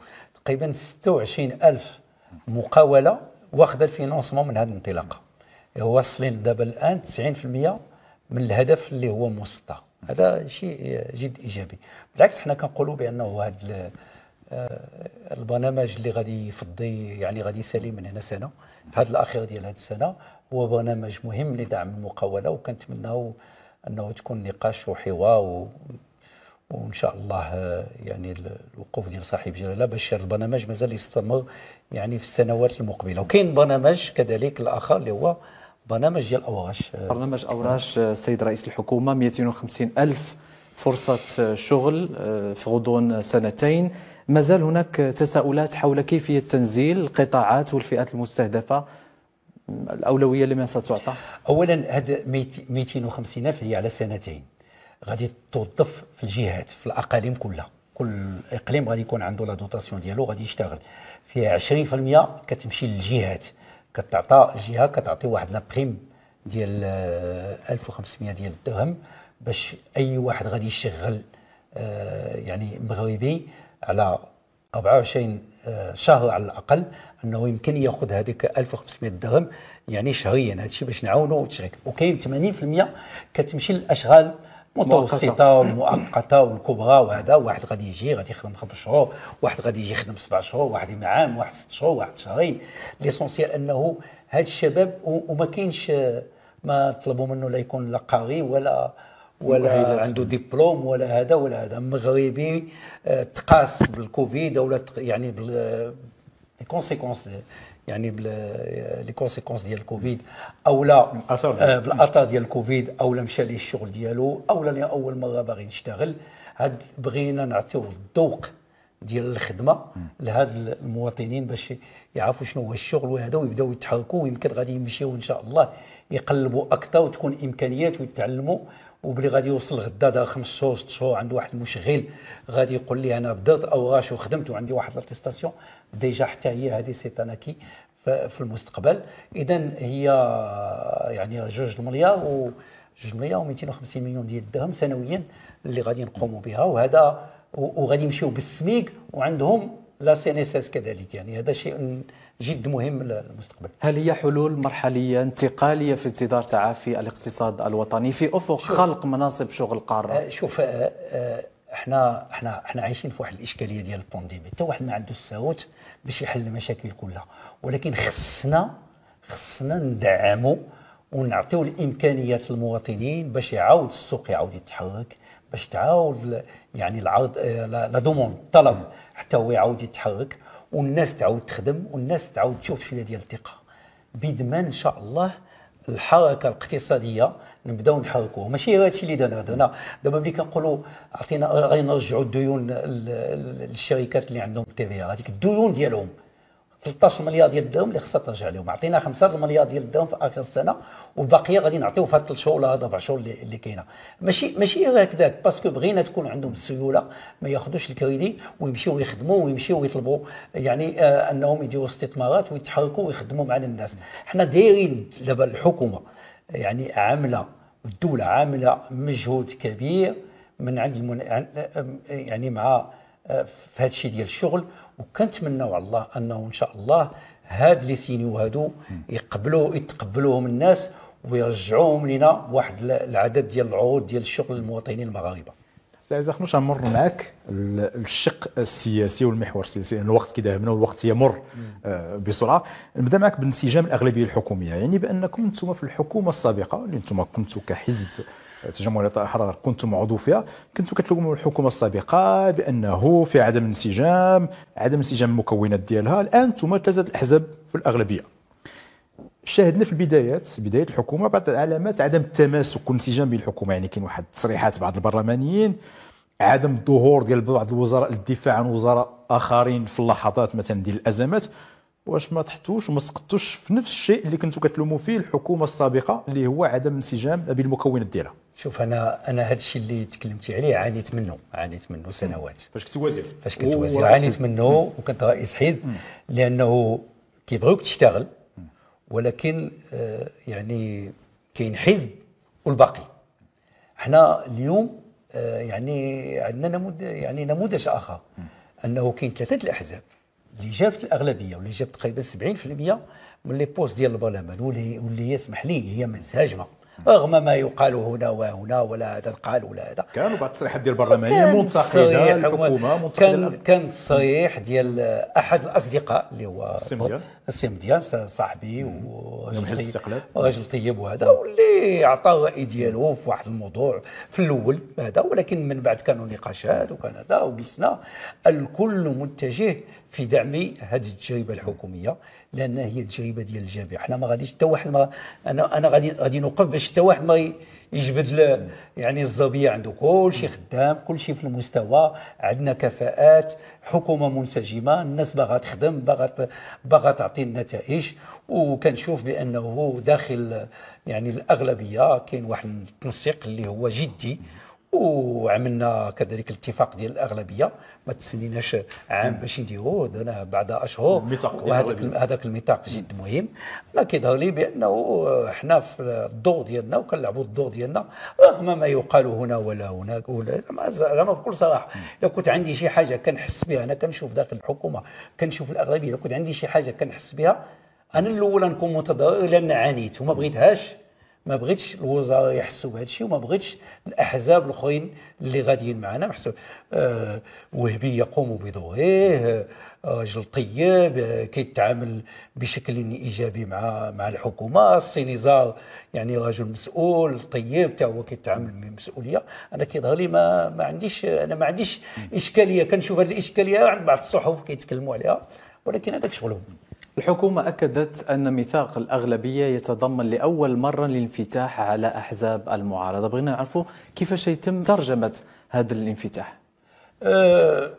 تقريبا 26 الف مقاوله واخذ الفينونسمون من هذه الانطلاقه واصلين دابا الان 90% من الهدف اللي هو مسطى هذا شيء جد ايجابي بالعكس حنا كنقولوا بانه هذا آه، البرنامج اللي غادي يفضي يعني غادي يسالي من هنا سنه في هذا الاخير ديال هذه السنه هو برنامج مهم لدعم المقاوله وكنتمناو انه تكون نقاش وحوار و... وان شاء الله آه، يعني الوقوف ديال صاحب جلاله باش هذا البرنامج مازال يستمر يعني في السنوات المقبله وكاين برنامج كذلك الاخر اللي هو برنامج ديال اوراش آه، برنامج اوراش السيد رئيس الحكومه 250 الف فرصه شغل في غضون سنتين ما زال هناك تساؤلات حول كيفية تنزيل القطاعات والفئات المستهدفة الأولوية لمن ستعطى؟ أولا هذا 250 ألف هي على سنتين غادي توظف في الجهات في الأقاليم كلها كل إقليم غادي يكون عنده لا دوتاسيون ديالو غادي يشتغل فيها 20% كتمشي للجهات كتعطى الجهه كتعطي واحد لا بريم ديال 1500 آه، ديال الدرهم باش اي واحد غادي يشغل آه، يعني مغربي على 24 آه، شهر على الاقل انه يمكن ياخذ هذيك 1500 درهم يعني شهريا هذا الشيء باش نعاونوا وتشريك وكاين 80% كتمشي للاشغال متوسطه والمؤقته والكبرى وهذا واحد غادي يجي غادي يخدم خمس شهور واحد غادي يجي يخدم سبع شهور واحد عام واحد ست شهور واحد شهرين ليسونسيال انه هاد الشباب وما كاينش آه، ما طلبوا منه لا يكون لا قاري ولا ولا عنده ديبلوم ولا هذا ولا هذا مغربي آه، تقاس بالكوفيد ولا يعني بال كونسيكونس يعني لي كونسيكونس آه، ديال الكوفيد او لا آه، بالاثار ديال الكوفيد او لا مشى ليه الشغل ديالو او لا اول مره باغي نشتغل هاد بغينا نعطيو الذوق ديال الخدمه لهاد المواطنين باش يعرفوا شنو هو الشغل وهذا ويبداو يتحركوا ويمكن غادي يمشيو ان شاء الله يقلبوا اكثر وتكون امكانيات ويتعلموا وبلي غادي يوصل غدا دا خمس شهور ست شهور عنده واحد المشغل غادي يقول لي انا بدات اوراش وخدمت وعندي واحد لاتيستاسيون ديجا حتى هي هذه سيتاناكي في المستقبل اذا هي يعني جوج المليار و جوج مليار و250 مليون ديال الدرهم سنويا اللي غادي نقوموا بها وهذا وغادي يمشيو بالسميك وعندهم لا سي ان اس اس كذلك يعني هذا شيء جد مهم للمستقبل هل هي حلول مرحلية انتقالية في انتظار تعافي الاقتصاد الوطني في أفق خلق مناصب شغل قارة آه، شوف آه، آه، احنا احنا احنا عايشين في واحد الاشكاليه ديال البانديمي حتى واحد ما عنده الساوت باش يحل المشاكل كلها ولكن خصنا خصنا ندعموا ونعطيو الامكانيات للمواطنين باش يعاود السوق يعاود يتحرك باش تعاود يعني العرض لا دوموند الطلب حتى هو يعاود يتحرك والناس تعاود تخدم والناس تعاود تشوف شويه ديال الثقه بيد ما ان شاء الله الحركه الاقتصاديه نبداو نحركوها ماشي غير هادشي اللي درنا درنا دابا ملي كنقولوا عطينا نرجعوا الديون للشركات اللي عندهم تي في هذيك الديون ديالهم 13 مليار ديال الدوم اللي خصها ترجع لهم عطينا 5 مليار ديال الدوم في اخر السنه والباقيه غادي نعطيو في هاد 3 شهور ولا هاد 4 شهور اللي, اللي كاينه ماشي ماشي هكذاك باسكو بغينا تكون عندهم السيوله ما ياخذوش الكريدي ويمشيو يخدموا ويمشيو يطلبوا يعني آه انهم يديروا استثمارات ويتحركوا ويخدموا مع الناس حنا دايرين دابا الحكومه يعني عامله والدوله عامله مجهود كبير من عند المن... آه، يعني مع آه، في هذا الشيء ديال الشغل وكنت على الله انه ان شاء الله هاد لي سينيو هادو يقبلوا يتقبلوهم الناس ويرجعوهم لنا واحد العدد ديال العروض ديال الشغل للمواطنين المغاربه استاذ اخنوش نمر معك الشق السياسي والمحور السياسي لان يعني الوقت كيداهمنا والوقت يمر آه، بسرعه نبدا معك بانسجام الاغلبيه الحكوميه يعني بانكم انتم في الحكومه السابقه اللي يعني انتم كنتوا كحزب جمهوريه الحضاره كنتم عضو فيها كنتم كتلوموا الحكومه السابقه بانه في عدم انسجام عدم انسجام المكونات ديالها الان انتم ثلاثه الاحزاب في الاغلبيه شاهدنا في البدايات بدايه الحكومه بعض علامات عدم التماسك والانسجام بين الحكومه يعني كاين واحد تصريحات بعض البرلمانيين عدم الظهور ديال بعض الوزراء للدفاع عن وزراء اخرين في اللحظات مثلا ديال الازمات واش ما تحتوش وما سقطتوش في نفس الشيء اللي كنتو كتلوموا فيه الحكومه السابقه اللي هو عدم انسجام بين المكونات ديالها شوف انا انا هذا الشيء اللي تكلمتي عليه عانيت منه عانيت منه سنوات فاش كنت وزير فاش كنت وزير عانيت منه وكنت رئيس حزب لانه كيبغيوك تشتغل ولكن آه، يعني كاين حزب والباقي احنا اليوم آه، يعني عندنا نموذج يعني نموذج اخر انه كاين ثلاثه الاحزاب اللي جابت الاغلبيه واللي جابت تقريبا 70% من لي بوست ديال البرلمان واللي واللي يسمح لي هي منسجمه رغم ما يقال هنا وهنا ولا هذا قال ولا هذا كانوا بعض التصريحات ديال البرلمانيه منتقده الحكومه منتقده كان كان التصريح ديال احد الاصدقاء اللي هو السيم ديال السيم ديال صاحبي وراجل طيب وهذا واللي عطى الراي ديالو في واحد الموضوع في الاول هذا ولكن من بعد كانوا نقاشات وكان هذا وجلسنا الكل متجه في دعم هذه التجربه الحكوميه لانها هي التجربه ديال الجميع حنا ما غاديش حتى واحد ما انا انا غادي غادي نوقف باش حتى واحد ما يجبد يعني الزاويه عنده كل شيء خدام كل شيء في المستوى عندنا كفاءات حكومه منسجمه الناس باغا تخدم باغا باغا تعطي النتائج وكنشوف بانه داخل يعني الاغلبيه كاين واحد التنسيق اللي هو جدي وعملنا كذلك الاتفاق ديال الاغلبيه ما تسنيناش عام باش نديرو بعد اشهر وهذاك هذاك الميثاق جد مهم انا كيظهر لي بانه حنا في الدور ديالنا وكنلعبوا الدور ديالنا رغم ما يقال هنا ولا هناك ولا زعما بكل صراحه لو كنت عندي شي حاجه كنحس بها انا كنشوف داخل الحكومه كنشوف الاغلبيه لو كنت عندي شي حاجه كنحس بها انا الاول نكون متضرر لان عانيت وما بغيتهاش ما بغيتش الوزراء يحسوا بهذا الشيء وما بغيتش الاحزاب الاخرين اللي غاديين معنا محسوب أه وهبي يقوم بدوره آه، راجل طيب أه كيتعامل بشكل ايجابي مع مع الحكومه السينيزار يعني رجل مسؤول طيب حتى هو كيتعامل بمسؤوليه انا كيظهر لي ما ما عنديش انا ما عنديش اشكاليه كنشوف هذه الاشكاليه عند بعض الصحف كيتكلموا عليها ولكن هذاك شغلهم الحكومة أكدت أن ميثاق الأغلبية يتضمن لأول مرة الانفتاح على أحزاب المعارضة بغينا نعرفوا كيفاش يتم ترجمة هذا الانفتاح أه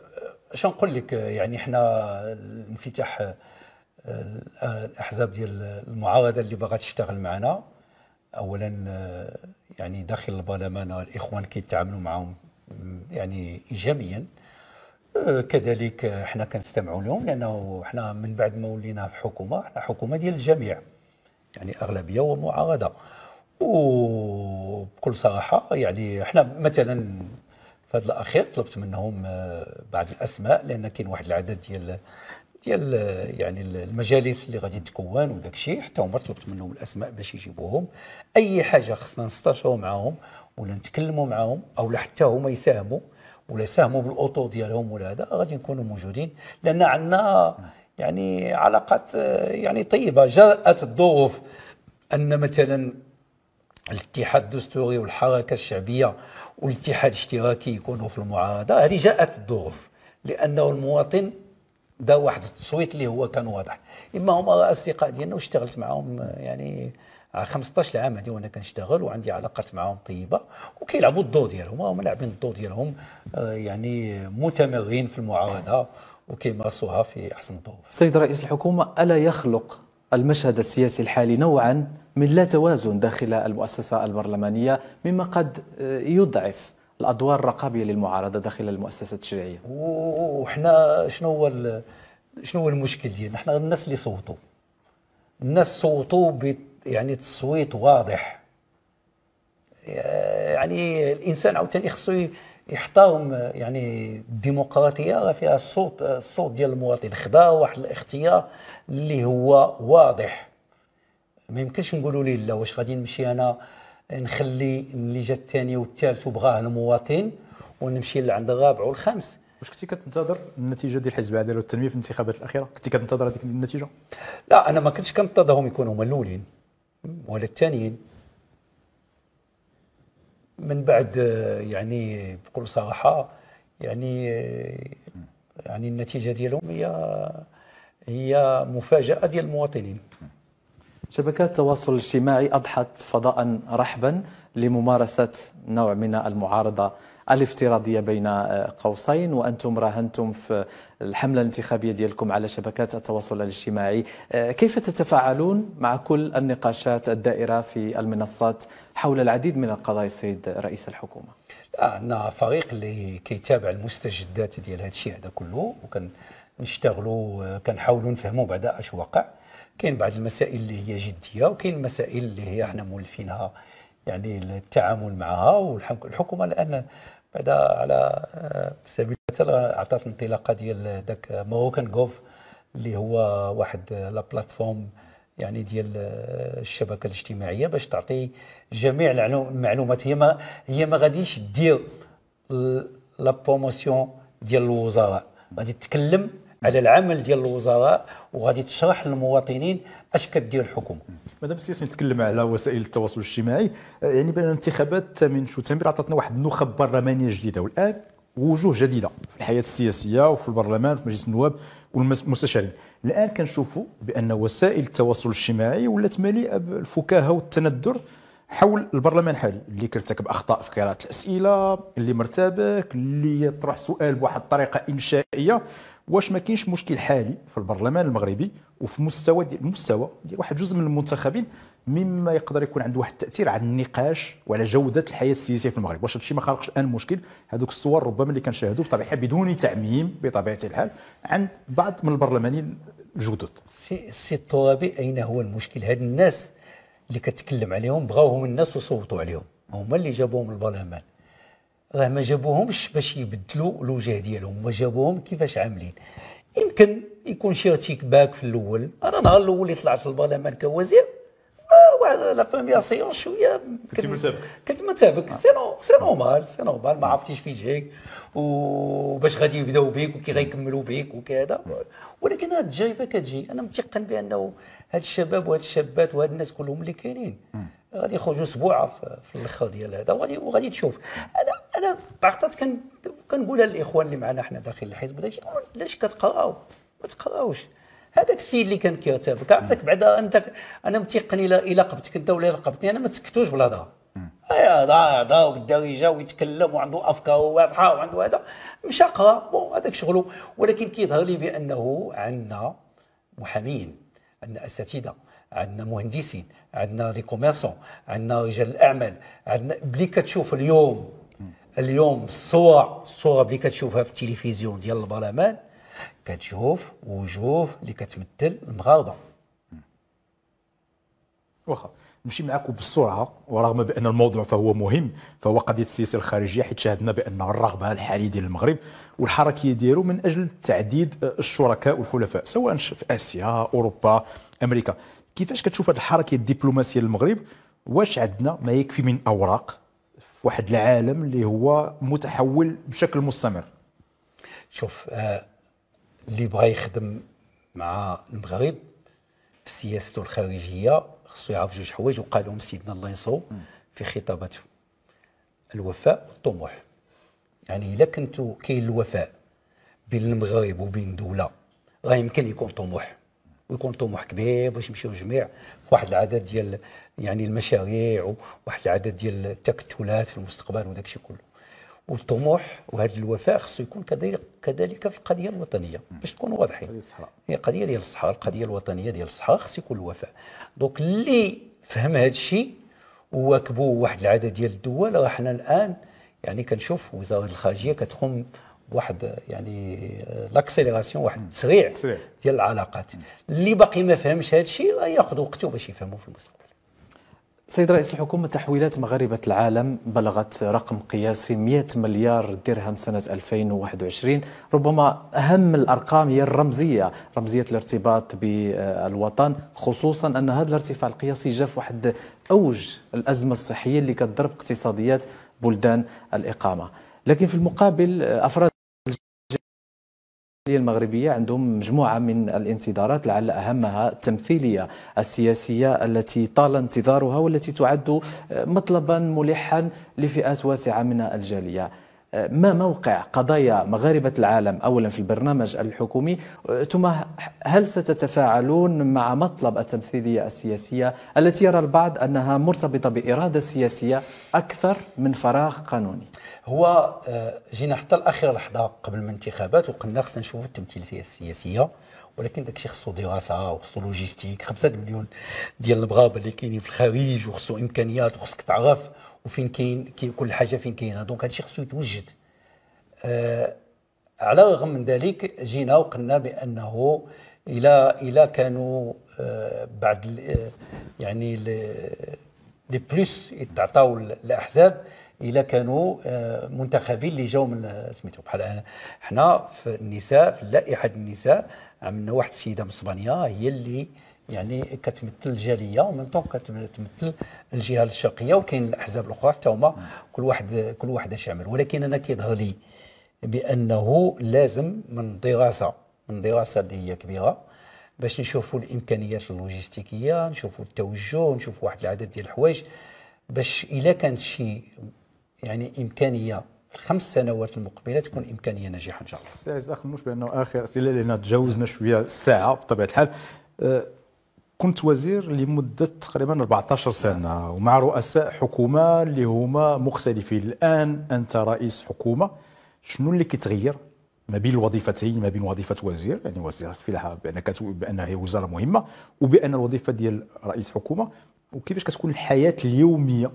نقول لك يعني احنا الانفتاح أه، الاحزاب ديال المعارضه اللي باغا تشتغل معنا اولا أه، يعني داخل البرلمان الاخوان كيتعاملوا معهم يعني ايجابيا أه، كذلك حنا كنستمعوا لهم لانه حنا من بعد ما ولينا حكومه حنا حكومه ديال الجميع يعني اغلبيه ومعارضه وبكل صراحه يعني حنا مثلا في هذا الاخير طلبت منهم أه، بعض الاسماء لان كاين واحد العدد ديال ديال يعني المجالس اللي غادي تكون وداك الشيء حتى هما طلبت منهم الاسماء باش يجيبوهم اي حاجه خصنا نستشروا معاهم ولا نتكلموا معاهم او حتى هما يساهموا ولا يساهموا بالاوتو ديالهم ولا هذا غادي نكونوا موجودين لان عندنا يعني علاقات يعني طيبه جرات الظروف ان مثلا الاتحاد الدستوري والحركه الشعبيه والاتحاد الاشتراكي يكونوا في المعارضه هذه جاءت الظروف لانه المواطن دا واحد التصويت اللي هو كان واضح اما هما اصدقاء ديالنا واشتغلت معاهم يعني 15 عام هذه وانا كنشتغل وعندي علاقات معاهم طيبه وكيلعبوا الدور ديالهم هما لاعبين الدور ديالهم آه، يعني متمرين في المعارضه وكيمارسوها في احسن الظروف. سيد رئيس الحكومه الا يخلق المشهد السياسي الحالي نوعا من لا توازن داخل المؤسسه البرلمانيه مما قد آه، يضعف الادوار الرقابيه للمعارضه داخل المؤسسه التشريعيه. وحنا شنو هو شنو هو المشكل ديالنا؟ حنا الناس اللي صوتوا الناس صوتوا يعني تصويت واضح يعني الانسان عاوتاني خصو يحترم يعني الديمقراطيه راه فيها الصوت الصوت ديال المواطن خدا واحد الاختيار اللي هو واضح ما يمكنش نقولوا ليه لا واش غادي نمشي انا نخلي اللي جا الثاني والثالث وبغاه المواطن ونمشي لعند الرابع والخامس واش كنتي كتنتظر النتيجه ديال حزب العداله والتنميه في الانتخابات الاخيره كنتي كتنتظر هذيك النتيجه لا انا ما كنتش كنتظرهم يكونوا هما الاولين وللتانيين من بعد آه، يعني بكل صراحه يعني آه، يعني النتيجه ديالهم هي هي مفاجاه ديال المواطنين شبكات التواصل الاجتماعي اضحت فضاء رحبا لممارسه نوع من المعارضه الافتراضية بين آه، قوسين وأنتم راهنتم في الحملة الانتخابية ديالكم على شبكات التواصل الاجتماعي آه، كيف تتفاعلون مع كل النقاشات الدائرة في المنصات حول العديد من القضايا السيد رئيس الحكومة عندنا آه، فريق اللي كيتابع المستجدات ديال هذا الشيء هذا كله وكان نشتغلوا كنحاولوا نفهموا بعدا اش واقع كاين بعض المسائل اللي هي جديه وكاين المسائل اللي هي احنا مولفينها يعني التعامل معها والحكومه لان بعدا على آه، سبيل المثال عطات انطلاقه ديال ذاك موروكان جوف اللي هو واحد آه، لا بلاتفورم يعني ديال آه، الشبكه الاجتماعيه باش تعطي جميع المعلومات هي ما هي ما غاديش دير لا بروموسيون ديال الوزراء غادي تتكلم على العمل ديال الوزراء وغادي تشرح للمواطنين اش كدير الحكومه مدام السياسي نتكلم على وسائل التواصل الاجتماعي آه، يعني بان الانتخابات الثامن شتنبر عطاتنا واحد النخب برلمانيه جديده والان وجوه جديده في الحياه السياسيه وفي البرلمان وفي مجلس النواب والمستشارين الان كنشوفوا بان وسائل التواصل الاجتماعي ولات مليئه بالفكاهه والتندر حول البرلمان الحالي اللي كرتكب اخطاء في قراءه الاسئله اللي مرتبك اللي يطرح سؤال بواحد الطريقه انشائيه واش ما كاينش مشكل حالي في البرلمان المغربي وفي مستوى دي المستوى ديال واحد جزء من المنتخبين مما يقدر يكون عنده واحد التاثير على النقاش وعلى جوده الحياه السياسيه في المغرب واش هادشي ما خلقش الان مشكل هذوك الصور ربما اللي كنشاهدوا بطبيعه بدون تعميم بطبيعه الحال عند بعض من البرلمانيين الجدد سي سي الترابي اين هو المشكل هاد الناس اللي كتكلم عليهم بغاوهم الناس وصوتوا عليهم هما اللي جابوهم البرلمان راه ما جابوهمش باش يبدلوا الوجه ديالهم ما جابوهم كيفاش عاملين يمكن يكون شي تشيك باك في الاول انا نهار الاول اللي طلعت للبرلمان كوزير آه، واحد لا بروميير سيون شويه كنت متابك كنت متابك سي سي نورمال سي نورمال ما عرفتيش في جاي وباش غادي يبداو بك وكي غيكملوا بك وكذا ولكن هاد الجايبه كتجي انا متيقن بانه هاد الشباب وهاد الشابات وهاد الناس كلهم اللي كاينين غادي يخرجوا اسبوع في الاخر ديال هذا وغادي تشوف انا انا كان كنقولها للاخوان اللي معنا حنا داخل الحزب وداكشي علاش كتقراو ما تقراوش هذاك السيد اللي كان كيرتابك عرفتك بعدا انت انا متيقني الا قبتك انت ولا لقبتني انا ما تسكتوش بلا دار هذا هذا والدارجه ويتكلم وعنده افكار واضحه وعنده هذا مشى قرا بون هذاك شغله ولكن كيظهر لي بانه عندنا محامين عندنا اساتذه عندنا مهندسين عندنا لي كوميرسون عندنا رجال الاعمال عندنا بلي كتشوف اليوم اليوم الصور الصوره اللي كتشوفها في التلفزيون ديال البرلمان كتشوف وجوه اللي كتمثل المغاربه واخا نمشي معكم بالسرعه ورغم بان الموضوع فهو مهم فهو قضيه السياسه الخارجيه حيت شاهدنا بان الرغبه الحاليه ديال المغرب والحركيه ديالو من اجل تعديد آه، الشركاء والحلفاء سواء في اسيا اوروبا امريكا كيفاش كتشوف هذه الحركيه الدبلوماسيه للمغرب واش عندنا ما يكفي من اوراق في واحد العالم اللي هو متحول بشكل مستمر شوف آه اللي بغى يخدم مع المغرب في سياسته الخارجيه خصو يعرف جوج حوايج وقالهم سيدنا الله ينصرو في خطاباته الوفاء والطموح يعني الا كنتو كاين الوفاء بين المغرب وبين دوله راه يمكن يكون طموح ويكون طموح كبير باش يمشيو جميع في واحد العدد ديال يعني المشاريع وواحد العدد ديال التكتلات في المستقبل وداك الشيء كله والطموح وهذا الوفاء خصو يكون كذلك كذلك في القضيه الوطنيه باش تكونوا واضحين هي قضيه ديال الصحه القضيه الوطنيه ديال الصحه خصو يكون الوفاء دونك اللي فهم هذا الشيء وواكبوا واحد العدد ديال الدول راه حنا الان يعني كنشوف وزاره الخارجيه كتخم واحد يعني لاكسيليراسيون واحد التسريع ديال العلاقات اللي باقي ما فهمش هذا الشيء ياخذ وقته باش يفهموا في المستقبل سيد رئيس الحكومة تحويلات مغاربة العالم بلغت رقم قياسي 100 مليار درهم سنة 2021 ربما أهم الأرقام هي الرمزية رمزية الارتباط بالوطن خصوصا أن هذا الارتفاع القياسي جاء في واحد أوج الأزمة الصحية اللي كتضرب اقتصاديات بلدان الإقامة لكن في المقابل أفراد المغربية عندهم مجموعة من الانتظارات لعل أهمها التمثيلية السياسية التي طال انتظارها والتي تعد مطلبا ملحا لفئات واسعة من الجالية ما موقع قضايا مغاربة العالم أولا في البرنامج الحكومي ثم هل ستتفاعلون مع مطلب التمثيلية السياسية التي يرى البعض أنها مرتبطة بإرادة سياسية أكثر من فراغ قانوني هو آه، جينا حتى الأخير لحظة قبل الانتخابات وقلنا خصنا نشوفوا التمثيلية السياسية ولكن داكشي خصو دراسه وخصو لوجيستيك 5 مليون ديال البغابه اللي كاينين في الخارج وخصو امكانيات وخصك تعرف وفين كاين كل حاجه فين كاينه دونك هادشي خصو يتوجد آه على الرغم من ذلك جينا وقلنا بانه الى الى كانوا آه بعد آه، يعني آه، لي بلوس يتعطاو الاحزاب الى كانوا آه منتخبين اللي جاو من آه، سميتو بحال حنا في النساء في لائحه النساء عملنا واحد السيده من اسبانيا هي اللي آه يعني كتمثل الجاليه ومن طون كتمثل الجهه الشرقيه وكاين الاحزاب الاخرى حتى هما كل واحد كل اش شامل ولكن انا كيظهر لي بانه لازم من دراسه من دراسه اللي هي كبيره باش نشوفوا الامكانيات اللوجستيكيه نشوفوا التوجه نشوفوا واحد العدد ديال الحوايج باش الا كانت شي يعني امكانيه في الخمس سنوات المقبله تكون امكانيه ناجحه ان شاء الله. استاذ اخ مش بانه اخر اسئله لان تجاوزنا شويه الساعه بطبيعه الحال أه كنت وزير لمدة تقريبا 14 سنة ومع رؤساء حكومة اللي هما مختلفين الآن أنت رئيس حكومة شنو اللي كيتغير ما بين الوظيفتين ما بين وظيفة وزير يعني وزيرة الفلاحة بأنك بأنها هي وزارة مهمة وبأن الوظيفة ديال رئيس حكومة وكيفاش كتكون الحياة اليومية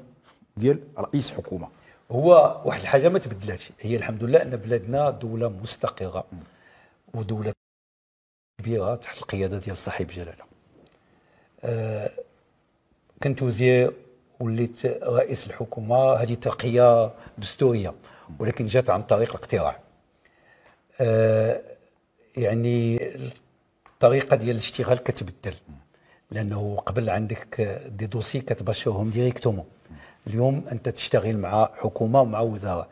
ديال رئيس حكومة هو واحد الحاجة ما تبدلاتش هي الحمد لله أن بلادنا دولة مستقرة ودولة كبيرة تحت القيادة ديال صاحب جلالة آه، كنت وزير وليت رئيس الحكومه هذه ترقيه دستوريه ولكن جات عن طريق الاقتراع آه، يعني الطريقه ديال الاشتغال كتبدل لانه قبل عندك دي دوسي كتبشرهم ديريكتومون اليوم انت تشتغل مع حكومه ومع وزاره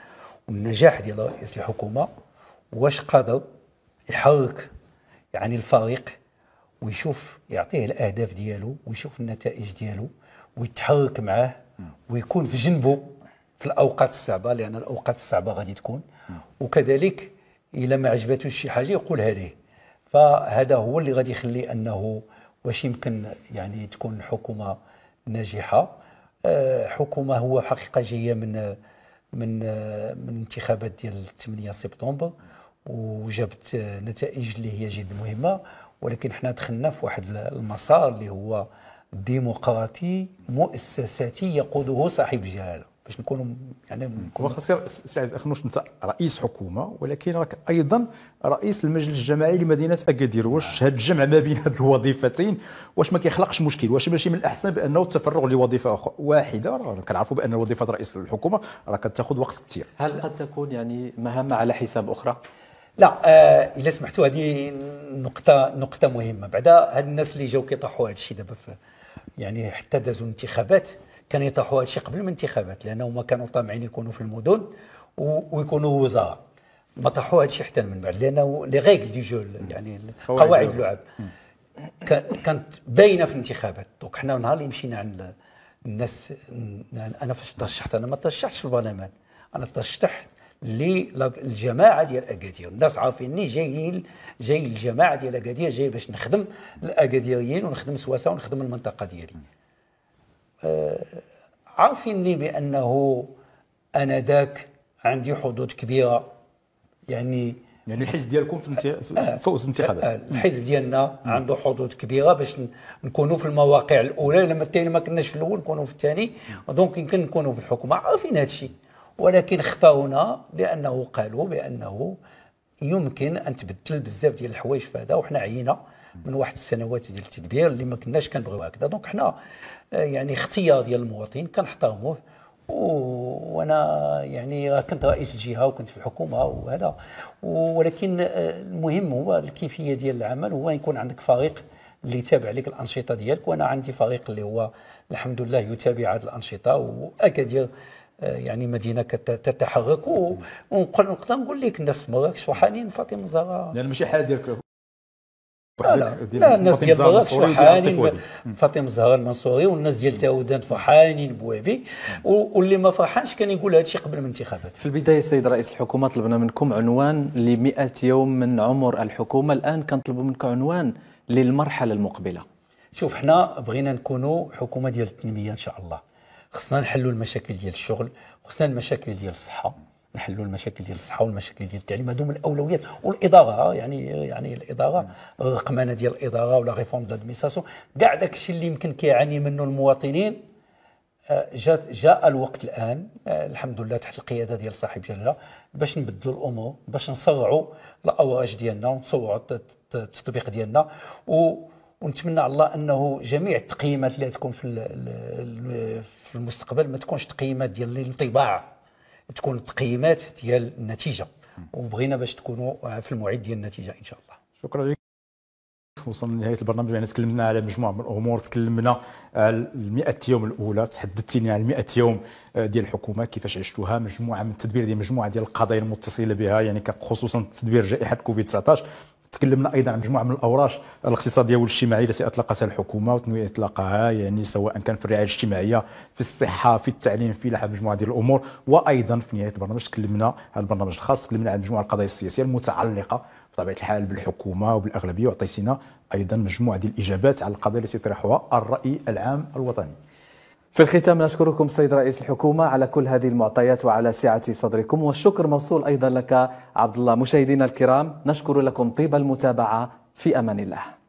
والنجاح ديال رئيس الحكومه واش قادر يحرك يعني الفريق ويشوف يعطيه الاهداف ديالو ويشوف النتائج ديالو ويتحرك معاه ويكون في جنبه في الاوقات الصعبه لان الاوقات الصعبه غادي تكون وكذلك الا ما عجبتوش شي حاجه يقولها ليه فهذا هو اللي غادي يخلي انه واش يمكن يعني تكون حكومه ناجحه آه، حكومه هو حقيقه جايه من من من انتخابات ديال 8 سبتمبر وجابت نتائج اللي هي جد مهمه ولكن حنا دخلنا في واحد المسار اللي هو ديمقراطي مؤسساتي يقوده صاحب الجلاله باش نكونوا يعني نكون خسير سي عزيز اخنوش انت رئيس حكومه ولكن راك ايضا رئيس المجلس الجماعي لمدينه اكادير واش هذا الجمع ما بين هذه الوظيفتين واش ما كيخلقش مشكل واش ماشي من الاحسن بانه التفرغ لوظيفه أخرى واحده كنعرفوا بان وظيفه رئيس الحكومه راه كتاخذ وقت كثير هل قد تكون يعني مهمه على حساب اخرى لا آه الا سمحتوا هذه نقطه نقطه مهمه بعدا هاد الناس اللي جاو كيطيحوا هذا الشيء دابا يعني حتى دازوا الانتخابات كانوا يطيحوا هذا الشيء قبل من الانتخابات لأنهم كانوا طامعين يكونوا في المدن ويكونوا وزراء ما طاحوا هذا الشيء حتى من بعد لانه لي غيغل دي جو يعني قواعد اللعب كانت باينه في الانتخابات دونك حنا نهار اللي مشينا عند الناس انا فاش ترشحت انا ما ترشحتش في البرلمان انا ترشحت للجماعه ديال اكادير الناس عارفيني جايين جاي الجماعه ديال اكادير جاي باش نخدم الاكاديريين ونخدم سواسا ونخدم المنطقه ديالي آه عارفيني بانه انا ذاك عندي حدود كبيره يعني يعني الحزب ديالكم في, آه، فوز الانتخابات آه، آه، الحزب ديالنا عنده حظوظ كبيره باش نكونوا في المواقع الاولى لما الثاني ما كناش في الاول نكونوا في الثاني دونك يمكن نكونوا في الحكومه عارفين هذا الشيء ولكن خطاونا لانه قالوا بانه يمكن ان تبدل بزاف ديال الحوايج في هذا وحنا عينا من واحد السنوات ديال التدبير اللي ما كناش كنبغيو هكذا دونك حنا آه، يعني اختيار ديال المواطن كنحترموه وانا يعني كنت رئيس الجهه وكنت في الحكومه وهذا ولكن آه، المهم هو الكيفيه ديال العمل هو يكون عندك فريق اللي يتابع لك الانشطه ديالك وانا عندي فريق اللي هو الحمد لله يتابع هذه الانشطه واكادير يعني مدينه تتحرك ونقول نقدر نقول لك الناس في مراكش وحانين فاطمه الزهراء لان ماشي حاله ديالك لا لا, الناس ديال مراكش فرحانين فاطمه الزهراء المنصوري والناس ديال تاودان فرحانين بوابي واللي ما فرحانش كان يقول هذا الشيء قبل الانتخابات في البدايه السيد رئيس الحكومه طلبنا منكم عنوان ل 100 يوم من عمر الحكومه الان كنطلبوا منكم عنوان للمرحله المقبله شوف حنا بغينا نكونوا حكومه ديال التنميه ان شاء الله خصنا نحلوا المشاكل ديال الشغل خصنا المشاكل ديال الصحه نحلوا المشاكل ديال الصحه والمشاكل ديال التعليم هذو من الاولويات والاضاءه يعني يعني الاضاءه آه، قمانه ديال الاضاءه ولا ريفورم دادمينستراسيون كاع داك الشيء اللي يمكن كيعاني منه المواطنين آه، جاء جاء الوقت الان آه، الحمد لله تحت القياده ديال صاحب جلاله باش نبدلوا الامور باش نسرعوا الاواج ديالنا ونسرعوا التطبيق ديالنا و ونتمنى على الله انه جميع التقييمات اللي تكون في في المستقبل ما تكونش تقييمات ديال الانطباع تكون تقييمات ديال النتيجه وبغينا باش تكونوا في الموعد ديال النتيجه ان شاء الله شكرا لك وصلنا لنهايه البرنامج يعني تكلمنا على مجموعه من الامور تكلمنا على ال 100 يوم الاولى تحدثتيني على ال 100 يوم آه، ديال الحكومه كيفاش عشتوها مجموعه من التدبير ديال مجموعه ديال القضايا المتصله بها يعني خصوصا تدبير جائحه كوفيد 19 تكلمنا ايضا عن مجموعه من الاوراش الاقتصاديه والاجتماعيه التي اطلقتها الحكومه وتنوي اطلاقها يعني سواء كان في الرعايه الاجتماعيه في الصحه في التعليم في لحد مجموعه ديال الامور وايضا في نهايه البرنامج تكلمنا على البرنامج الخاص تكلمنا عن مجموعه القضايا السياسيه المتعلقه بطبيعه الحال بالحكومه وبالاغلبيه وعطي ايضا مجموعه ديال الاجابات على القضايا التي يطرحها الراي العام الوطني. في الختام نشكركم سيد رئيس الحكومة على كل هذه المعطيات وعلى سعة صدركم والشكر موصول أيضا لك عبد الله مشاهدينا الكرام نشكر لكم طيب المتابعة في أمان الله